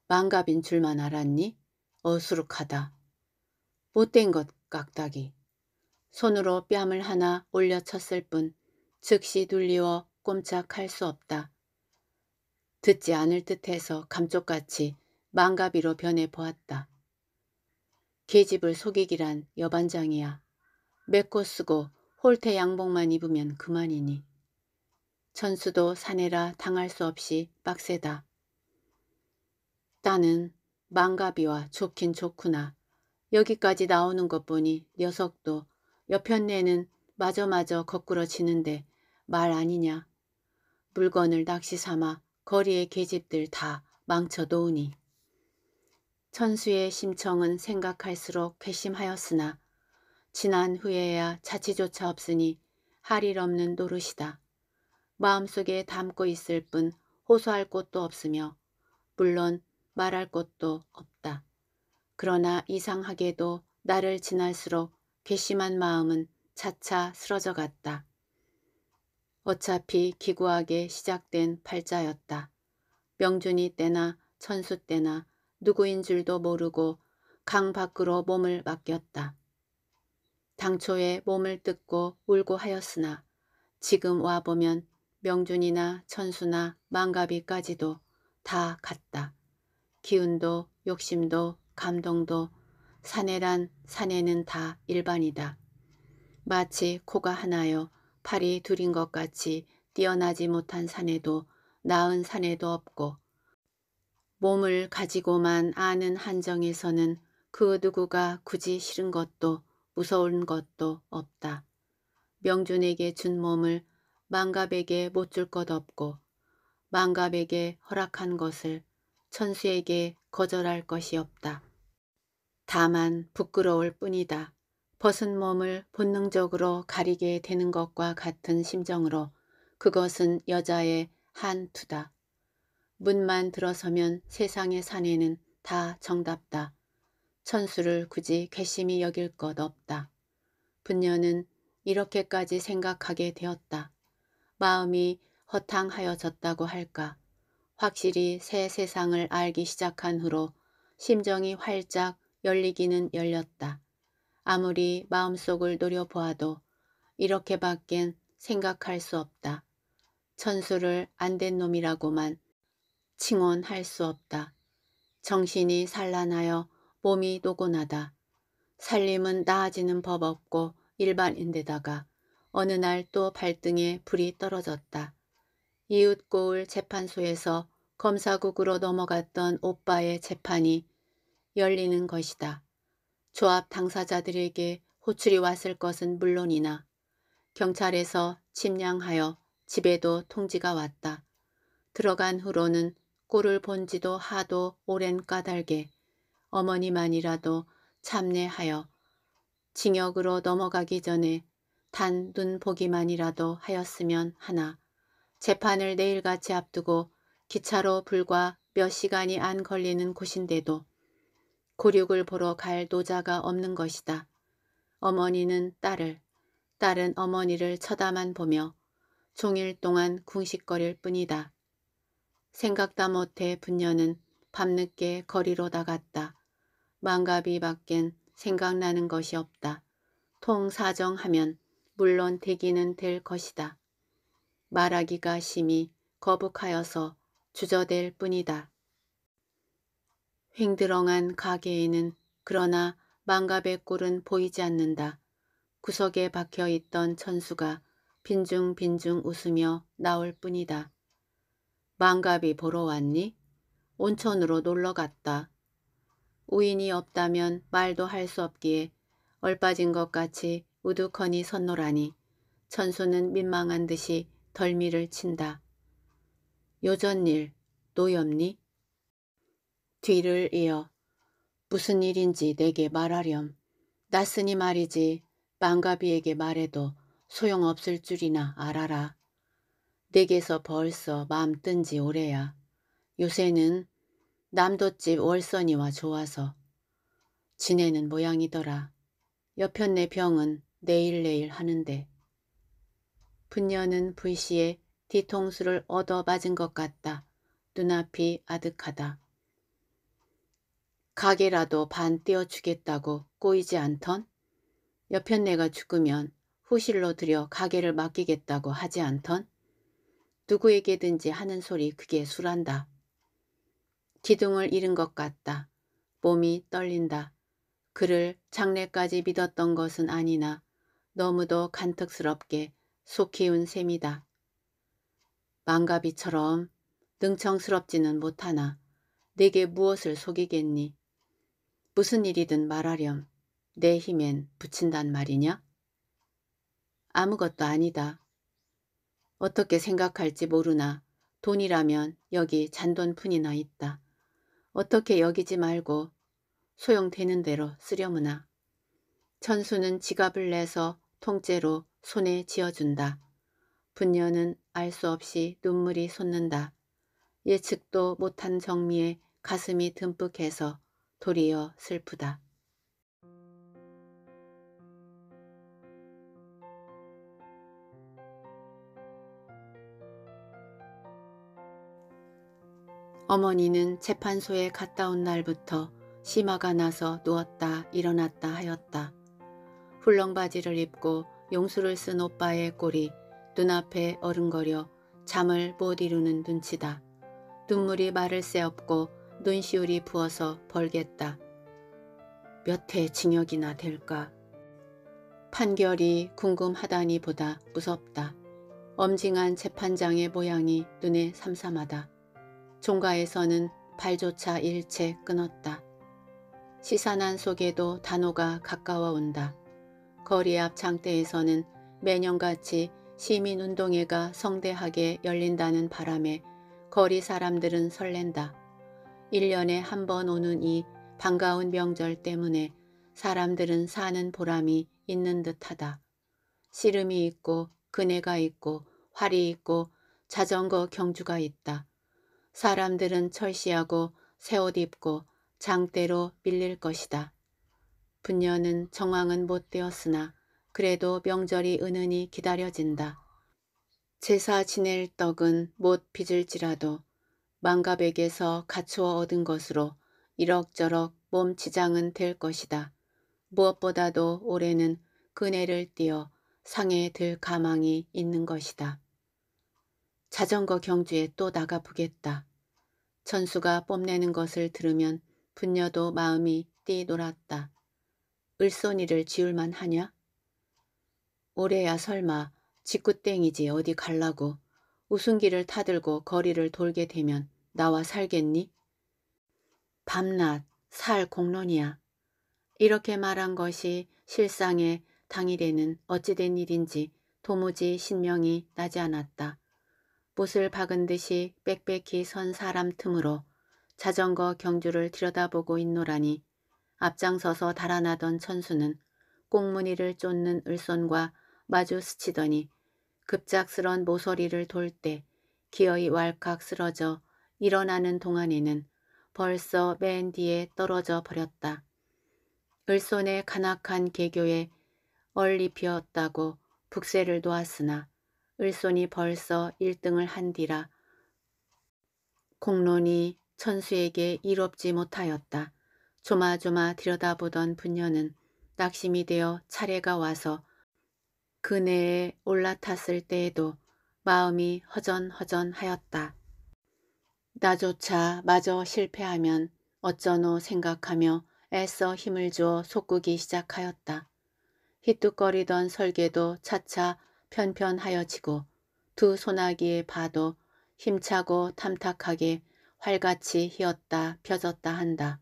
망갑인 줄만 알았니? 어수룩하다. 못된 것 깍다기. 손으로 뺨을 하나 올려쳤을 뿐 즉시 눌리워 꼼짝할수 없다. 듣지 않을 듯해서 감쪽같이 망가비로 변해 보았다. 계집을 속이기란 여반장이야. 맺고 쓰고 홀태 양복만 입으면 그만이니. 천수도 사내라 당할 수 없이 빡세다. 딸는 망가비와 좋긴 좋구나. 여기까지 나오는 것 보니 녀석도 옆편내는 마저마저 거꾸러지는데 말 아니냐. 물건을 낚시 삼아 거리의 계집들 다 망쳐놓으니 천수의 심청은 생각할수록 괘씸하였으나 지난 후에야 자치조차 없으니 할 일 없는 노릇이다. 마음속에 담고 있을 뿐 호소할 곳도 없으며 물론 말할 곳도 없다. 그러나 이상하게도 나를 지날수록 괘씸한 마음은 차차 쓰러져 갔다. 어차피 기구하게 시작된 팔자였다. 명준이 때나 천수 때나 누구인 줄도 모르고 강 밖으로 몸을 맡겼다. 당초에 몸을 뜯고 울고 하였으나 지금 와보면 명준이나 천수나 망가비까지도 다갔다 기운도 욕심도 감동도 사내란 사내는 다 일반이다. 마치 코가 하나요. 팔이 두린 것 같이 뛰어나지 못한 산에도 나은 산에도 없고 몸을 가지고만 아는 한정에서는 그 누구가 굳이 싫은 것도 무서운 것도 없다. 명준에게 준 몸을 망갑에게 못 줄 것 없고 망갑에게 허락한 것을 천수에게 거절할 것이 없다. 다만 부끄러울 뿐이다. 벗은 몸을 본능적으로 가리게 되는 것과 같은 심정으로 그것은 여자의 한투다. 문만 들어서면 세상의 사내는 다 정답다. 천수를 굳이 괘씸히 여길 것 없다. 분녀는 이렇게까지 생각하게 되었다. 마음이 허탕하여졌다고 할까. 확실히 새 세상을 알기 시작한 후로 심정이 활짝 열리기는 열렸다. 아무리 마음속을 노려보아도 이렇게밖엔 생각할 수 없다. 천수를 안 된 놈이라고만 칭원할 수 없다. 정신이 산란하여 몸이 노곤하다. 살림은 나아지는 법 없고 일반인데다가 어느 날 또 발등에 불이 떨어졌다. 이웃 고을 재판소에서 검사국으로 넘어갔던 오빠의 재판이 열리는 것이다. 조합 당사자들에게 호출이 왔을 것은 물론이나 경찰에서 침량하여 집에도 통지가 왔다. 들어간 후로는 꼴을 본 지도 하도 오랜 까닭에 어머니만이라도 참례하여 징역으로 넘어가기 전에 단 눈 보기만이라도 하였으면 하나 재판을 내일같이 앞두고 기차로 불과 몇 시간이 안 걸리는 곳인데도 고륙을 보러 갈 노자가 없는 것이다. 어머니는 딸을, 딸은 어머니를 쳐다만 보며 종일 동안 궁식거릴 뿐이다. 생각다 못해 분녀는 밤늦게 거리로 나갔다. 망가비 밖엔 생각나는 것이 없다. 통사정하면 물론 대기는 될 것이다. 말하기가 심히 거북하여서 주저될 뿐이다. 횡드렁한 가게에는 그러나 망갑의 꼴은 보이지 않는다. 구석에 박혀있던 천수가 빈중빈중 웃으며 나올 뿐이다. 망갑이 보러 왔니? 온천으로 놀러 갔다. 우인이 없다면 말도 할 수 없기에 얼빠진 것 같이 우두커니 선노라니 천수는 민망한 듯이 덜미를 친다. 요전일 노엽니? 뒤를 이어 무슨 일인지 내게 말하렴. 낯으니 말이지 빵가비에게 말해도 소용없을 줄이나 알아라. 내게서 벌써 마음 뜬 지 오래야. 요새는 남도집 월선이와 좋아서 지내는 모양이더라. 옆편네 병은 내일 내일 하는데 분녀는 불씨에 뒤통수를 얻어 맞은 것 같다. 눈앞이 아득하다. 가게라도 반 떼어주겠다고 꼬이지 않던 여편네가 죽으면 후실로 들여 가게를 맡기겠다고 하지 않던 누구에게든지 하는 소리 그게 술한다. 기둥을 잃은 것 같다. 몸이 떨린다. 그를 장례까지 믿었던 것은 아니나 너무도 간특스럽게 속 키운 셈이다. 망가비처럼 능청스럽지는 못하나 내게 무엇을 속이겠니? 무슨 일이든 말하렴. 내 힘엔 붙인단 말이냐? 아무것도 아니다. 어떻게 생각할지 모르나 돈이라면 여기 잔돈푼이나 있다. 어떻게 여기지 말고 소용되는 대로 쓰려무나. 천수는 지갑을 내서 통째로 손에 쥐어준다. 분녀는 알 수 없이 눈물이 솟는다. 예측도 못한 정미에 가슴이 듬뿍해서 도리어 슬프다. 어머니는 재판소에 갔다 온 날부터 심화가 나서 누웠다 일어났다 하였다. 훌렁바지를 입고 용수를 쓴 오빠의 꼴이 눈앞에 어른거려 잠을 못 이루는 눈치다. 눈물이 말을 새었고 눈시울이 부어서 벌겠다. 몇 해 징역이나 될까. 판결이 궁금하다니 보다 무섭다. 엄징한 재판장의 모양이 눈에 삼삼하다. 종가에서는 발조차 일체 끊었다. 시산한 속에도 단호가 가까워온다. 거리 앞 장대에서는 매년같이 시민운동회가 성대하게 열린다는 바람에 거리 사람들은 설렌다. 1년에 한 번 오는 이 반가운 명절 때문에 사람들은 사는 보람이 있는 듯하다. 씨름이 있고 그네가 있고 활이 있고 자전거 경주가 있다. 사람들은 철시하고 새 옷 입고 장대로 밀릴 것이다. 분녀는 정황은 못 되었으나 그래도 명절이 은은히 기다려진다. 제사 지낼 떡은 못 빚을지라도 망갑에게서 갖추어 얻은 것으로 이럭저럭 몸치장은될 것이다. 무엇보다도 올해는 그네를 띄어 상에 들 가망이 있는 것이다. 자전거 경주에 또 나가보겠다. 전수가 뽐내는 것을 들으면 분녀도 마음이 뛰놀았다. 을손이를 지울만 하냐? 올해야 설마 직구땡이지 어디 갈라고 우승기를 타들고 거리를 돌게 되면 나와 살겠니? 밤낮 살 공론이야. 이렇게 말한 것이 실상에 당일에는 어찌된 일인지 도무지 신명이 나지 않았다. 못을 박은 듯이 빽빽히 선 사람 틈으로 자전거 경주를 들여다보고 있노라니 앞장서서 달아나던 천수는 꽁무니를 쫓는 을손과 마주 스치더니 급작스런 모서리를 돌 때 기어이 왈칵 쓰러져 일어나는 동안에는 벌써 맨 뒤에 떨어져 버렸다. 을손의 간악한 개교에 얼리피었다고 북새를 놓았으나 을손이 벌써 1등을 한 뒤라 공론이 천수에게 이롭지 못하였다. 조마조마 들여다보던 분녀는 낙심이 되어 차례가 와서 그네에 올라탔을 때에도 마음이 허전허전하였다. 나조차 마저 실패하면 어쩌노 생각하며 애써 힘을 주어 속구기 시작하였다. 히뚝거리던 설계도 차차 편편하여지고 두 소나기의 봐도 힘차고 탐탁하게 활같이 휘었다 펴졌다 한다.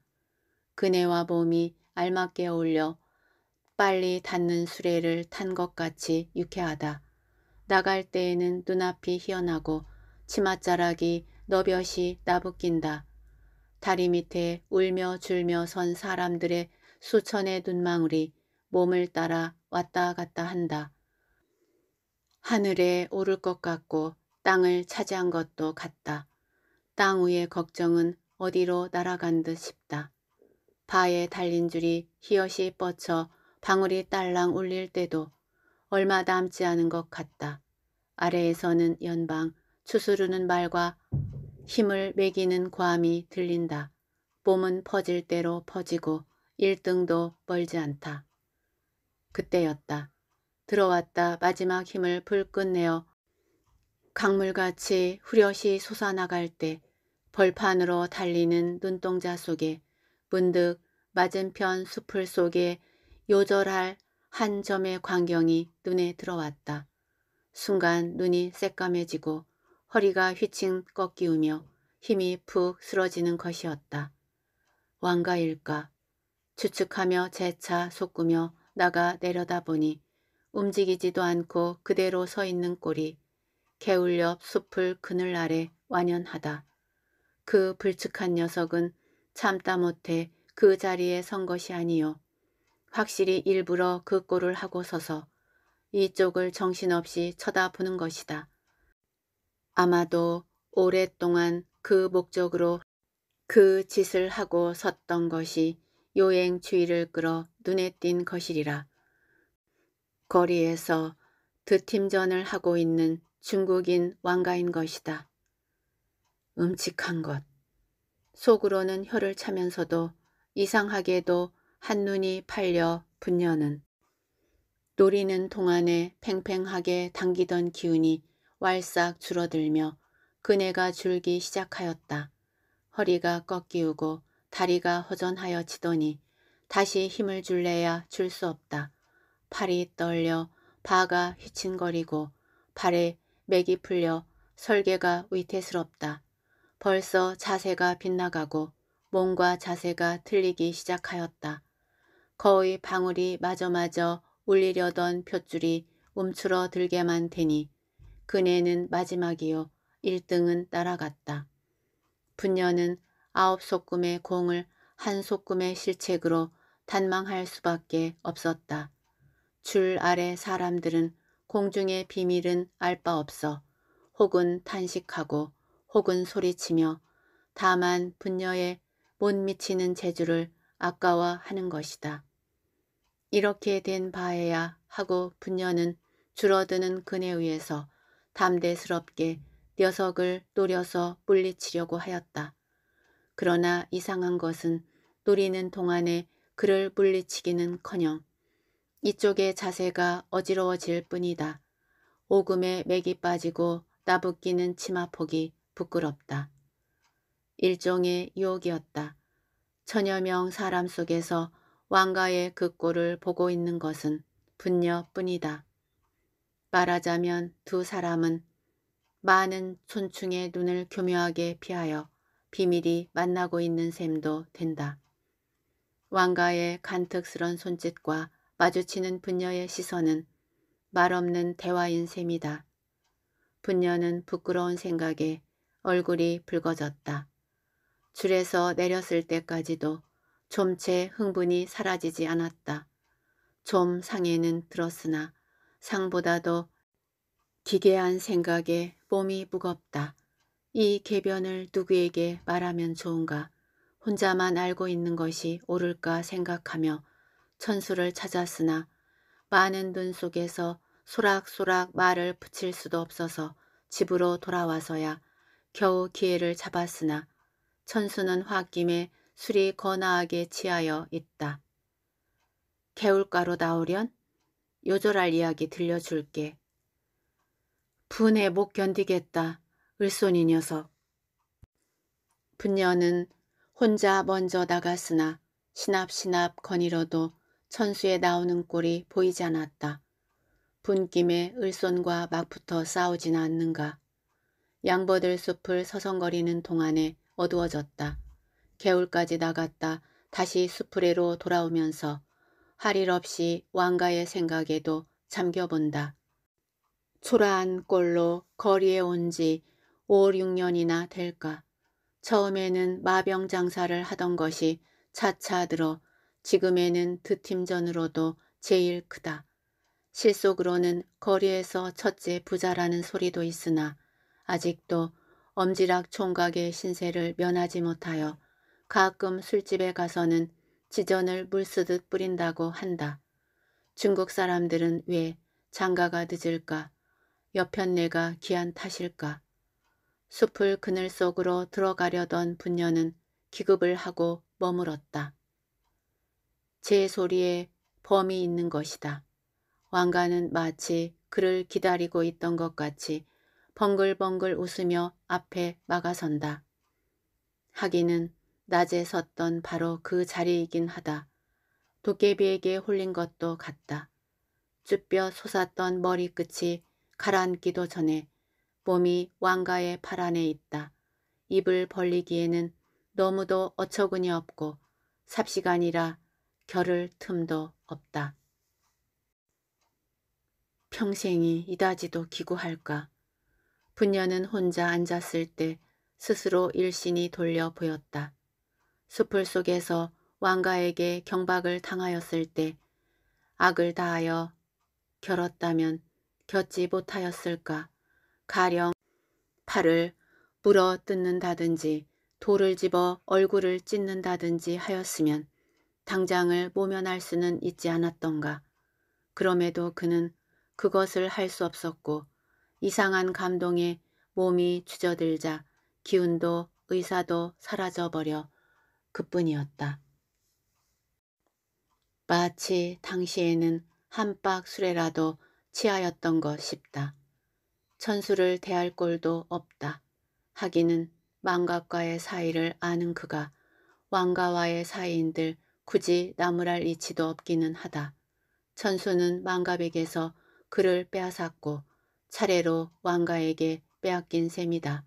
그네와 몸이 알맞게 어울려 빨리 닿는 수레를 탄것 같이 유쾌하다. 나갈 때에는 눈앞이 희어나고 치맛자락이 너벼시 나부낀다. 다리 밑에 울며 줄며 선 사람들의 수천의 눈망울이 몸을 따라 왔다 갔다 한다. 하늘에 오를 것 같고 땅을 차지한 것도 같다. 땅 위의 걱정은 어디로 날아간 듯 싶다. 바에 달린 줄이 희엇이 뻗쳐 방울이 딸랑 울릴 때도 얼마 남지 않은 것 같다. 아래에서는 연방, 추스르는 말과 힘을 매기는 과함이 들린다. 봄은 퍼질 대로 퍼지고 1등도 멀지 않다. 그때였다. 들어왔다 마지막 힘을 불끝내어 강물같이 후려시 솟아나갈 때 벌판으로 달리는 눈동자 속에 문득 맞은편 수풀 속에 요절할 한 점의 광경이 눈에 들어왔다. 순간 눈이 새까매지고 허리가 휘칭 꺾이우며 힘이 푹 쓰러지는 것이었다. 왕가일까 추측하며 재차 속구며 나가 내려다보니 움직이지도 않고 그대로 서 있는 꼴이 개울 옆 숲을 그늘 아래 완연하다. 그 불측한 녀석은 참다 못해 그 자리에 선 것이 아니요. 확실히 일부러 그 꼴을 하고 서서 이쪽을 정신없이 쳐다보는 것이다. 아마도 오랫동안 그 목적으로 그 짓을 하고 섰던 것이 요행 주의를 끌어 눈에 띈 것이리라. 거리에서 드팀전을 하고 있는 중국인 왕가인 것이다. 음직한 것. 속으로는 혀를 차면서도 이상하게도 한눈이 팔려 분녀는 노리는 동안에 팽팽하게 당기던 기운이 왈싹 줄어들며 그네가 줄기 시작하였다. 허리가 꺾이우고 다리가 허전하여 치더니 다시 힘을 줄래야 줄 수 없다. 팔이 떨려 바가 휘친거리고 발에 맥이 풀려 설계가 위태스럽다. 벌써 자세가 빗나가고 몸과 자세가 틀리기 시작하였다. 거의 방울이 마저마저 울리려던 푯줄이 움츠러 들게만 되니 그네는 마지막이요. 1등은 따라갔다. 분녀는 아홉 소금의 공을 한 소금의 실책으로 단망할 수밖에 없었다. 줄 아래 사람들은 공중의 비밀은 알 바 없어 혹은 탄식하고 혹은 소리치며 다만 분녀의 못 미치는 재주를 아까워하는 것이다. 이렇게 된 바에야 하고 분녀는 줄어드는 그네 위에서 담대스럽게 녀석을 노려서 물리치려고 하였다. 그러나 이상한 것은 노리는 동안에 그를 물리치기는커녕 이쪽의 자세가 어지러워질 뿐이다. 오금에 맥이 빠지고 나붓기는 치마폭이 부끄럽다. 일종의 유혹이었다. 천여 명 사람 속에서 왕가의 그 꼴을 보고 있는 것은 분녀뿐이다. 말하자면 두 사람은 많은 촌충의 눈을 교묘하게 피하여 비밀이 만나고 있는 셈도 된다. 왕가의 간특스런 손짓과 마주치는 분녀의 시선은 말없는 대화인 셈이다. 분녀는 부끄러운 생각에 얼굴이 붉어졌다. 줄에서 내렸을 때까지도 좀 채 흥분이 사라지지 않았다. 좀 상해는 들었으나 상보다도 기괴한 생각에 몸이 무겁다. 이 개변을 누구에게 말하면 좋은가 혼자만 알고 있는 것이 옳을까 생각하며 천수를 찾았으나 많은 눈 속에서 소락소락 말을 붙일 수도 없어서 집으로 돌아와서야 겨우 기회를 잡았으나 천수는 홧김에 술이 거나하게 취하여 있다. 개울가로 나오련? 요절할 이야기 들려줄게. 분해 못 견디겠다. 을손이 녀석. 분녀는 혼자 먼저 나갔으나 시납시납 거니어도 천수에 나오는 꼴이 보이지 않았다. 분김에 을손과 막부터 싸우진 않는가. 양버들 숲을 서성거리는 동안에 어두워졌다. 개울까지 나갔다 다시 수풀에로 돌아오면서 할일 없이 왕가의 생각에도 잠겨본다. 초라한 꼴로 거리에 온 지 5, 6년이나 될까. 처음에는 마병 장사를 하던 것이 차차 들어 지금에는 드팀전으로도 제일 크다. 실속으로는 거리에서 첫째 부자라는 소리도 있으나 아직도 엄지락 총각의 신세를 면하지 못하여 가끔 술집에 가서는 지전을 물쓰듯 뿌린다고 한다. 중국 사람들은 왜 장가가 늦을까? 여편네가 귀한 탓일까? 숲을 그늘 속으로 들어가려던 분녀는 기급을 하고 머물었다. 제 소리에 범이 있는 것이다. 왕가는 마치 그를 기다리고 있던 것 같이 벙글벙글 웃으며 앞에 막아선다. 하기는 낮에 섰던 바로 그 자리이긴 하다. 도깨비에게 홀린 것도 같다. 쭈뼛 솟았던 머리끝이 가라앉기도 전에 몸이 왕가의 팔 안에 있다. 입을 벌리기에는 너무도 어처구니 없고 삽시간이라 결을 틈도 없다. 평생이 이다지도 기구할까. 분녀는 혼자 앉았을 때 스스로 일신이 돌려 보였다. 숲을 속에서 왕가에게 경박을 당하였을 때 악을 다하여 결었다면 겪지 못하였을까 가령 팔을 물어 뜯는다든지 돌을 집어 얼굴을 찢는다든지 하였으면 당장을 모면할 수는 있지 않았던가. 그럼에도 그는 그것을 할 수 없었고 이상한 감동에 몸이 주저들자 기운도 의사도 사라져버려 그뿐이었다. 마치 당시에는 한박 술에라도 취하였던 것 싶다. 천수를 대할 꼴도 없다. 하기는 망각과의 사이를 아는 그가 왕가와의 사이인들 굳이 나무랄 이치도 없기는 하다. 천수는 망갑에게서 그를 빼앗았고 차례로 왕가에게 빼앗긴 셈이다.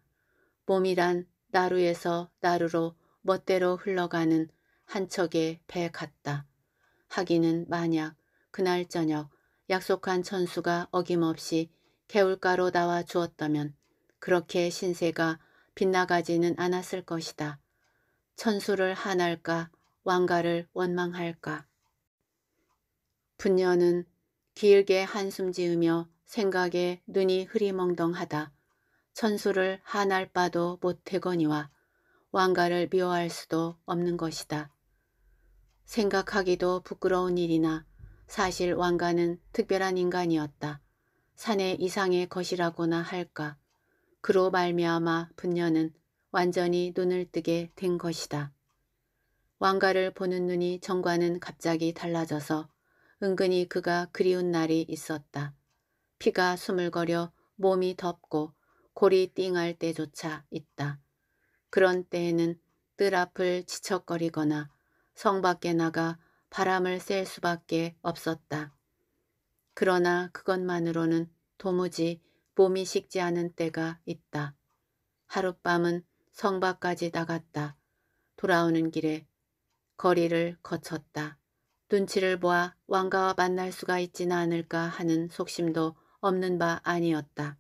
몸이란 나루에서 나루로 멋대로 흘러가는 한 척의 배 같다. 하기는 만약 그날 저녁 약속한 천수가 어김없이 개울가로 나와 주었다면 그렇게 신세가 빗나가지는 않았을 것이다. 천수를 한할까 왕가를 원망할까. 분녀는 길게 한숨 지으며 생각에 눈이 흐리멍덩하다. 천수를 한할 바도 못해거니와 왕가를 미워할 수도 없는 것이다. 생각하기도 부끄러운 일이나 사실 왕가는 특별한 인간이었다. 사내 이상의 것이라고나 할까. 그로 말미암아 분녀는 완전히 눈을 뜨게 된 것이다. 왕가를 보는 눈이 정관은 갑자기 달라져서 은근히 그가 그리운 날이 있었다. 피가 숨을 거려 몸이 덥고 골이 띵할 때조차 있다. 그런 때에는 뜰 앞을 지척거리거나 성 밖에 나가 바람을 쐴 수밖에 없었다. 그러나 그것만으로는 도무지 몸이 식지 않은 때가 있다. 하룻밤은 성 밖까지 나갔다. 돌아오는 길에 거리를 거쳤다. 눈치를 보아 왕가와 만날 수가 있지는 않을까 하는 속심도 없는 바 아니었다.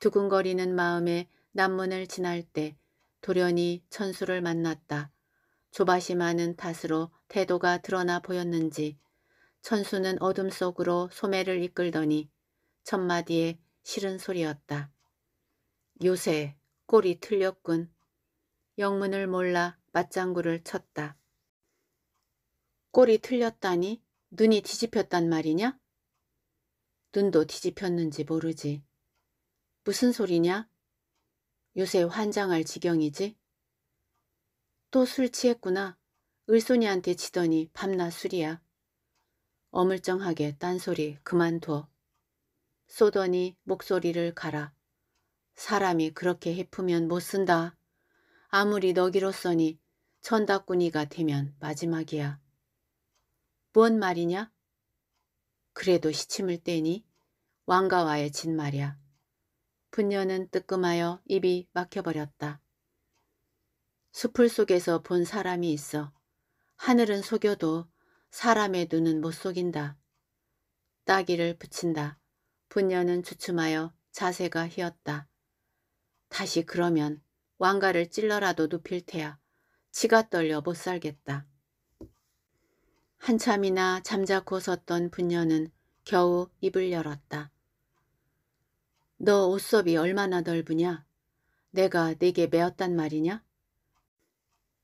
두근거리는 마음에 남문을 지날 때 돌연히 천수를 만났다. 조바시 많은 탓으로 태도가 드러나 보였는지 천수는 어둠 속으로 소매를 이끌더니 첫마디에 싫은 소리였다. 요새 꼴이 틀렸군. 영문을 몰라 맞장구를 쳤다. 꼴이 틀렸다니 눈이 뒤집혔단 말이냐? 눈도 뒤집혔는지 모르지. 무슨 소리냐? 요새 환장할 지경이지? 또 술 취했구나. 을손이한테 지더니 밤낮 술이야. 어물쩡하게 딴소리 그만둬. 쏘더니 목소리를 갈아. 사람이 그렇게 헤프면 못 쓴다. 아무리 너기로서니 천다꾸니가 되면 마지막이야. 뭔 말이냐? 그래도 시침을 떼니 왕가와의 진 말이야. 분녀는 뜨끔하여 입이 막혀버렸다. 수풀 속에서 본 사람이 있어. 하늘은 속여도 사람의 눈은 못 속인다. 따귀를 붙인다. 분녀는 주춤하여 자세가 휘었다. 다시 그러면 왕가를 찔러라도 눕힐 테야. 치가 떨려 못 살겠다. 한참이나 잠자코 섰던 분녀는 겨우 입을 열었다. 너옷 s 이 얼마나 넓으냐? 내가 네게 매었단 말이냐?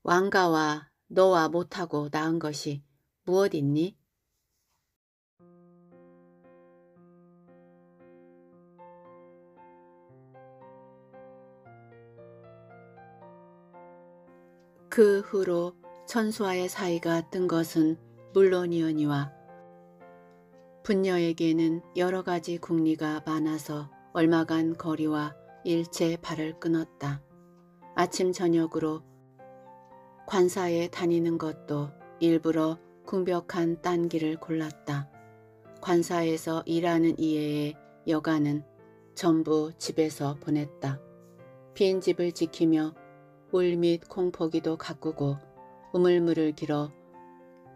왕가와 너와 못하고 낳은 것이 무엇 있니? 그 후로 천수와의 사이가 뜬 것은 물론이오니와 분녀에게는 여러 가지 궁리가 많아서 얼마간 거리와 일체 발을 끊었다. 아침 저녁으로 관사에 다니는 것도 일부러 궁벽한 딴 길을 골랐다. 관사에서 일하는 이에 여가는 전부 집에서 보냈다. 빈 집을 지키며 울 및 콩포기도 가꾸고 우물물을 길어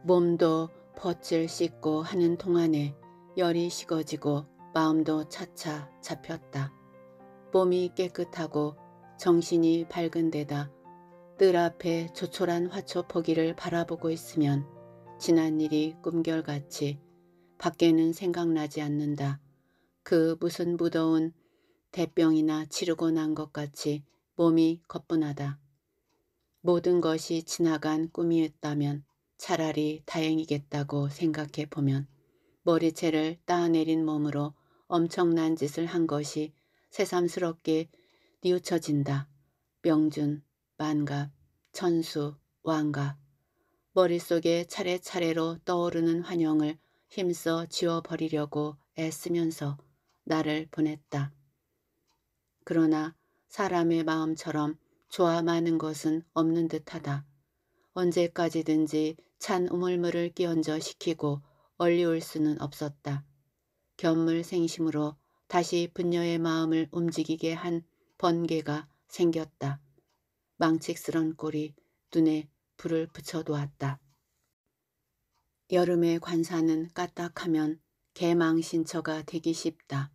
몸도 벗을 씻고 하는 동안에 열이 식어지고 마음도 차차 잡혔다. 몸이 깨끗하고 정신이 밝은 데다 뜰 앞에 조촐한 화초 포기를 바라보고 있으면 지난 일이 꿈결같이 밖에는 생각나지 않는다. 그 무슨 무더운 대병이나 치르고 난 것 같이 몸이 거뿐하다. 모든 것이 지나간 꿈이었다면 차라리 다행이겠다고 생각해 보면 머리채를 따내린 몸으로 엄청난 짓을 한 것이 새삼스럽게 뉘우쳐진다. 명준, 만갑, 천수, 왕갑. 머릿속에 차례차례로 떠오르는 환영을 힘써 지워버리려고 애쓰면서 나를 보냈다. 그러나 사람의 마음처럼 좋아 많은 것은 없는 듯하다. 언제까지든지 찬 우물물을 끼얹어 시키고 얼리올 수는 없었다. 견물생심으로 다시 분녀의 마음을 움직이게 한 번개가 생겼다. 망측스런 꼴이 눈에 불을 붙여두었다 여름의 관사는 까딱하면 개망신처가 되기 쉽다.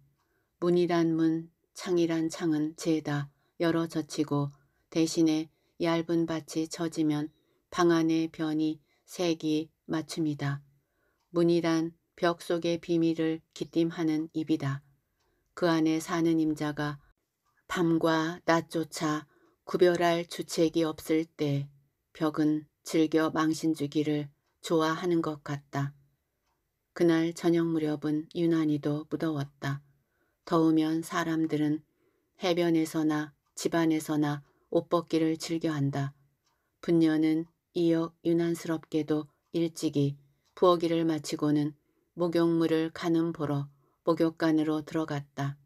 문이란 문, 창이란 창은 죄다 열어 젖히고 대신에 얇은 밭이 젖으면 방 안의 변이 색이 맞춤이다. 문이란 벽 속의 비밀을 기띔하는 입이다. 그 안에 사는 임자가 밤과 낮조차 구별할 주책이 없을 때 벽은 즐겨 망신주기를 좋아하는 것 같다. 그날 저녁 무렵은 유난히도 무더웠다. 더우면 사람들은 해변에서나 집안에서나 옷 벗기를 즐겨한다. 분녀는 이역 유난스럽게도 일찍이 부엌일을 마치고는 목욕물을 가는 보러 목욕관으로 들어갔다.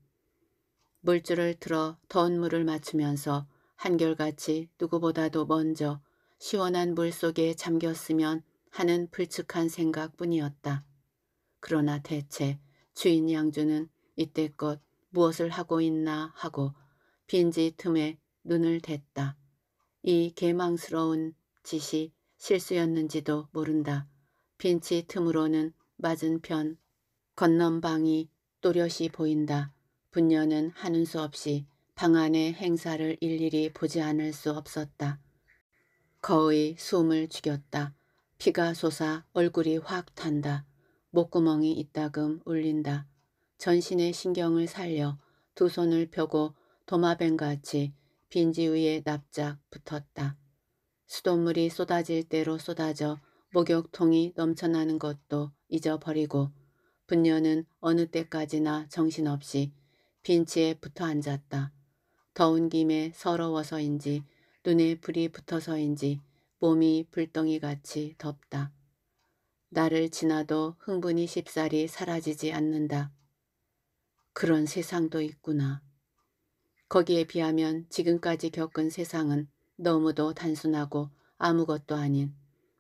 물줄을 틀어 더운 물을 맞추면서 한결같이 누구보다도 먼저 시원한 물 속에 잠겼으면 하는 불측한 생각뿐이었다. 그러나 대체 주인 양주는 이때껏 무엇을 하고 있나 하고 빈지 틈에 눈을 댔다. 이 개망스러운 짓이 실수였는지도 모른다. 빈치 틈으로는 맞은편 건넌방이 또렷이 보인다. 분녀는 하는 수 없이 방 안의 행사를 일일이 보지 않을 수 없었다. 거의 숨을 죽였다. 피가 솟아 얼굴이 확 탄다. 목구멍이 이따금 울린다. 전신의 신경을 살려 두 손을 펴고 도마뱀같이 빈지 위에 납작 붙었다. 수돗물이 쏟아질 대로 쏟아져 목욕통이 넘쳐나는 것도 잊어버리고 분녀는 어느 때까지나 정신없이 빈치에 붙어 앉았다. 더운 김에 서러워서인지 눈에 불이 붙어서인지 몸이 불덩이같이 덥다. 나를 지나도 흥분이 십살이 사라지지 않는다. 그런 세상도 있구나. 거기에 비하면 지금까지 겪은 세상은 너무도 단순하고 아무것도 아닌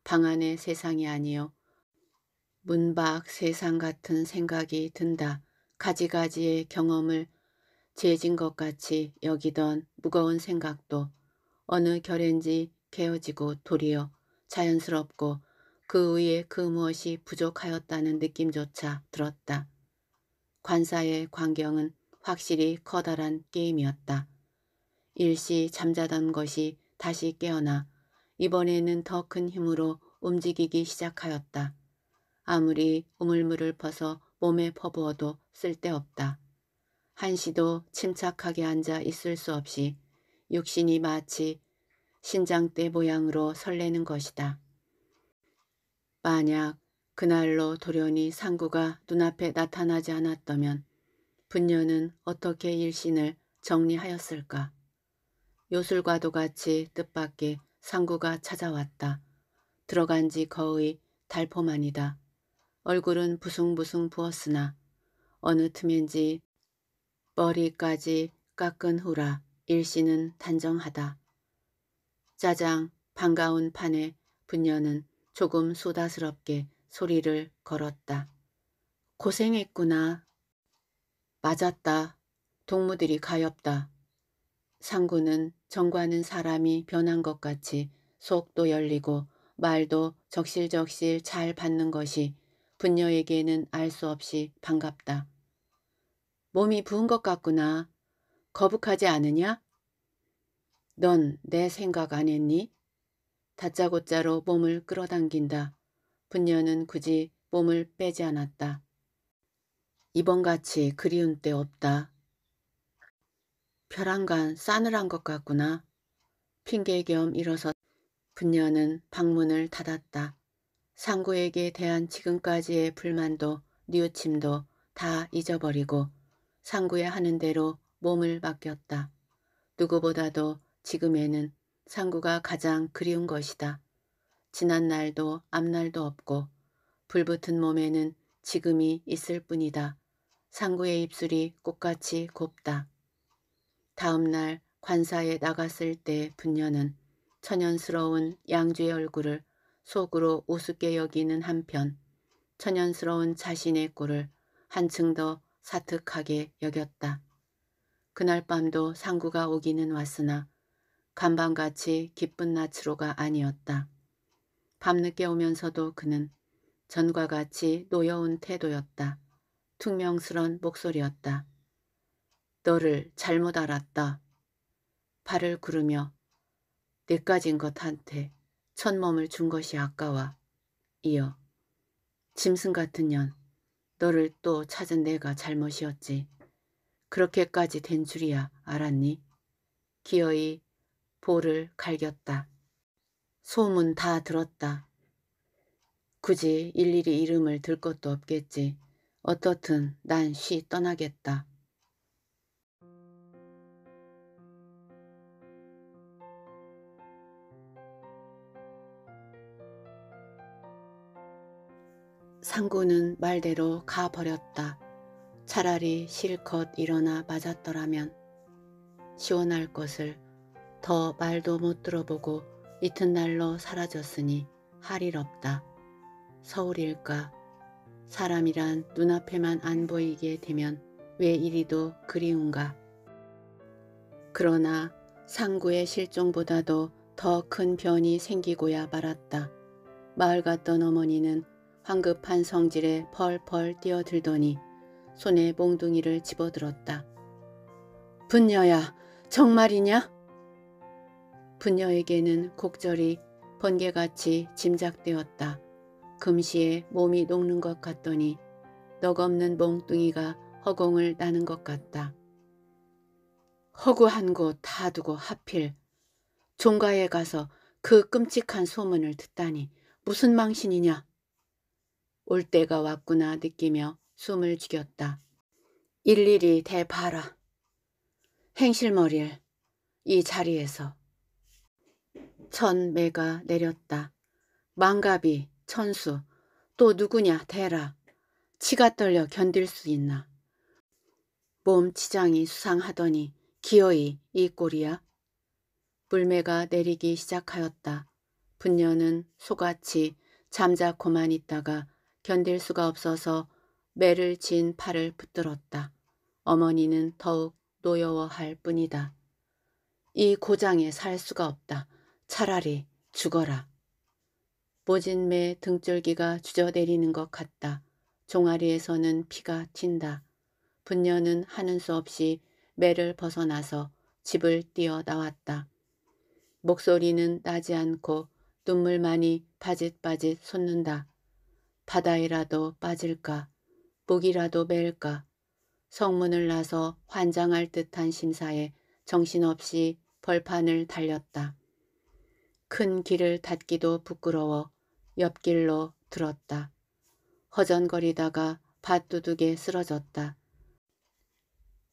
방 안의 세상이 아니요 문밖 세상 같은 생각이 든다. 가지가지의 경험을 재진 것 같이 여기던 무거운 생각도 어느 결엔지 개어지고 도리어 자연스럽고 그 위에 그 무엇이 부족하였다는 느낌조차 들었다. 관사의 광경은 확실히 커다란 게임이었다. 일시 잠자던 것이 다시 깨어나 이번에는 더 큰 힘으로 움직이기 시작하였다. 아무리 우물물을 퍼서 몸에 퍼부어도 쓸데없다. 한시도 침착하게 앉아 있을 수 없이 육신이 마치 신장대 모양으로 설레는 것이다. 만약 그날로 돌연히 상구가 눈앞에 나타나지 않았다면 분녀는 어떻게 일신을 정리하였을까? 요술과도 같이 뜻밖의 상구가 찾아왔다. 들어간 지 거의 달포만이다. 얼굴은 부숭부숭 부었으나 어느 틈인지 머리까지 깎은 후라 일시는 단정하다. 짜장 반가운 판에 분녀는 조금 소다스럽게 소리를 걸었다. 고생했구나. 맞았다. 동무들이 가엾다. 상구는 정관은 사람이 변한 것 같이 속도 열리고 말도 적실적실 잘 받는 것이 분녀에게는 알 수 없이 반갑다. 몸이 부은 것 같구나. 거북하지 않으냐? 넌 내 생각 안 했니? 다짜고짜로 몸을 끌어당긴다. 분녀는 굳이 몸을 빼지 않았다. 이번같이 그리운 때 없다. 벼랑간 싸늘한 것 같구나. 핑계 겸 일어서 분녀는 방문을 닫았다. 상구에게 대한 지금까지의 불만도 뉘우침도 다 잊어버리고 상구의 하는 대로 몸을 맡겼다. 누구보다도 지금에는 상구가 가장 그리운 것이다. 지난 날도 앞날도 없고 불붙은 몸에는 지금이 있을 뿐이다. 상구의 입술이 꽃같이 곱다. 다음 날 관사에 나갔을 때 분녀는 천연스러운 양주의 얼굴을 속으로 우습게 여기는 한편 천연스러운 자신의 꼴을 한층 더 사특하게 여겼다. 그날 밤도 상구가 오기는 왔으나 간밤같이 기쁜 나치로가 아니었다. 밤늦게 오면서도 그는 전과 같이 노여운 태도였다. 퉁명스런 목소리였다. 너를 잘못 알았다. 발을 구르며 내까진 것한테 첫몸을 준 것이 아까워. 이어 짐승 같은 년 너를 또 찾은 내가 잘못이었지. 그렇게까지 된 줄이야 알았니? 기어이 볼을 갈겼다. 소문 다 들었다. 굳이 일일이 이름을 들 것도 없겠지. 어떻든 난 쉬 떠나겠다. 상구는 말대로 가버렸다. 차라리 실컷 일어나 맞았더라면 시원할 것을 더 말도 못 들어보고 이튿날로 사라졌으니 할 일 없다. 서울일까? 사람이란 눈앞에만 안 보이게 되면 왜 이리도 그리운가? 그러나 상구의 실종보다도 더 큰 변이 생기고야 말았다. 마을 갔던 어머니는 황급한 성질에 펄펄 뛰어들더니 손에 몽둥이를 집어들었다. 분녀야 정말이냐? 분녀에게는 곡절이 번개같이 짐작되었다. 금시에 몸이 녹는 것 같더니 넉없는 몽둥이가 허공을 나는 것 같다. 허구한 곳 다 두고 하필 종가에 가서 그 끔찍한 소문을 듣다니 무슨 망신이냐. 올 때가 왔구나 느끼며 숨을 죽였다. 일일이 대봐라. 행실머리를 이 자리에서 천매가 내렸다. 망갑이 천수 또 누구냐 대라. 치가 떨려 견딜 수 있나. 몸 치장이 수상하더니 기어이 이 꼴이야. 물매가 내리기 시작하였다. 분녀는 소같이 잠자코만 있다가 견딜 수가 없어서 매를 진 팔을 붙들었다. 어머니는 더욱 노여워할 뿐이다. 이 고장에 살 수가 없다. 차라리 죽어라. 모진매 등줄기가 주저내리는 것 같다. 종아리에서는 피가 튄다. 분녀는 하는 수 없이 매를 벗어나서 집을 뛰어나왔다. 목소리는 나지 않고 눈물만이 바짓바짓 솟는다. 바다에라도 빠질까 목이라도 맬까 성문을 나서 환장할 듯한 심사에 정신없이 벌판을 달렸다. 큰 길을 닫기도 부끄러워 옆길로 들었다. 허전거리다가 밭두둑에 쓰러졌다.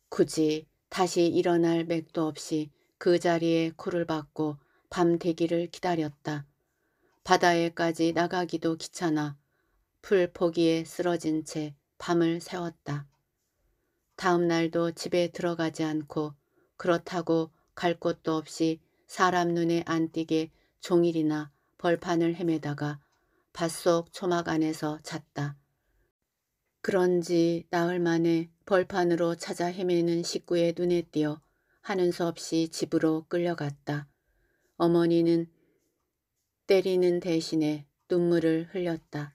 굳이 다시 일어날 맥도 없이 그 자리에 코를 박고 밤 되기를 기다렸다. 바다에까지 나가기도 귀찮아 풀포기에 쓰러진 채 밤을 새웠다. 다음 날도 집에 들어가지 않고 그렇다고 갈 곳도 없이 사람 눈에 안 띄게 종일이나 벌판을 헤매다가 밭 속 초막 안에서 잤다. 그런지 나흘 만에 벌판으로 찾아 헤매는 식구의 눈에 띄어 하는 수 없이 집으로 끌려갔다. 어머니는 때리는 대신에 눈물을 흘렸다.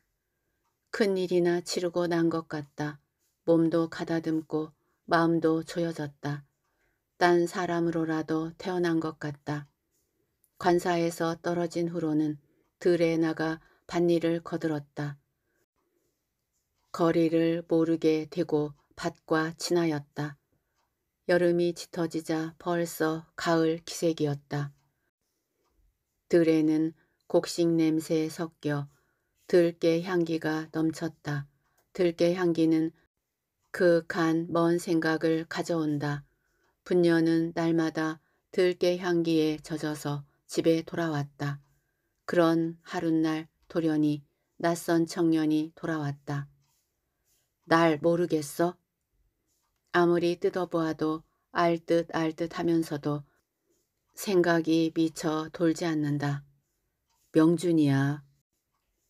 큰일이나 치르고 난 것 같다. 몸도 가다듬고 마음도 조여졌다. 딴 사람으로라도 태어난 것 같다. 관사에서 떨어진 후로는 들에 나가 밭일을 거들었다. 거리를 모르게 되고 밭과 친하였다. 여름이 짙어지자 벌써 가을 기색이었다. 들에는 곡식 냄새에 섞여 들깨 향기가 넘쳤다. 들깨 향기는 그 간 먼 생각을 가져온다. 분녀는 날마다 들깨 향기에 젖어서 집에 돌아왔다. 그런 하룻날 돌연히 낯선 청년이 돌아왔다. 날 모르겠어? 아무리 뜯어보아도 알듯 알듯 하면서도 생각이 미쳐 돌지 않는다. 명준이야.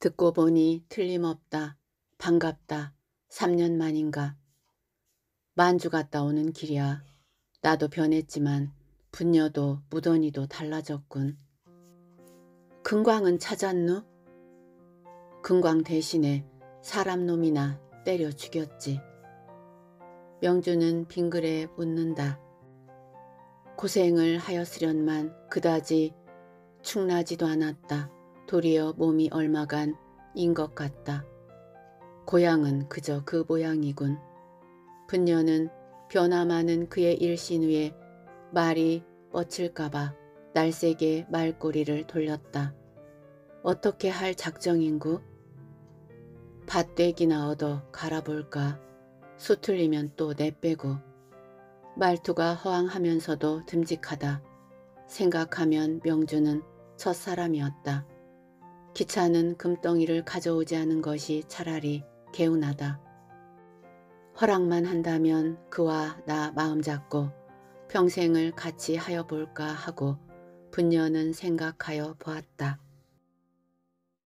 듣고 보니 틀림없다. 반갑다. 3년 만인가. 만주 갔다 오는 길이야. 나도 변했지만 분녀도 무더니도 달라졌군. 금광은 찾았누? 금광 대신에 사람놈이나 때려 죽였지. 명주는 빙그레 웃는다. 고생을 하였으련만 그다지 축나지도 않았다. 도리어 몸이 얼마간 인 것 같다. 고향은 그저 그 모양이군. 분녀는 변함하는 그의 일신 위에 말이 뻗칠까봐 날색의 말꼬리를 돌렸다. 어떻게 할 작정인구? 밭대기나 얻어 갈아볼까. 수틀리면 또 내빼고. 말투가 허황하면서도 듬직하다. 생각하면 명주는 첫사람이었다. 귀찮은 금덩이를 가져오지 않은 것이 차라리 개운하다. 허락만 한다면 그와 나 마음 잡고 평생을 같이 하여 볼까 하고 분녀는 생각하여 보았다.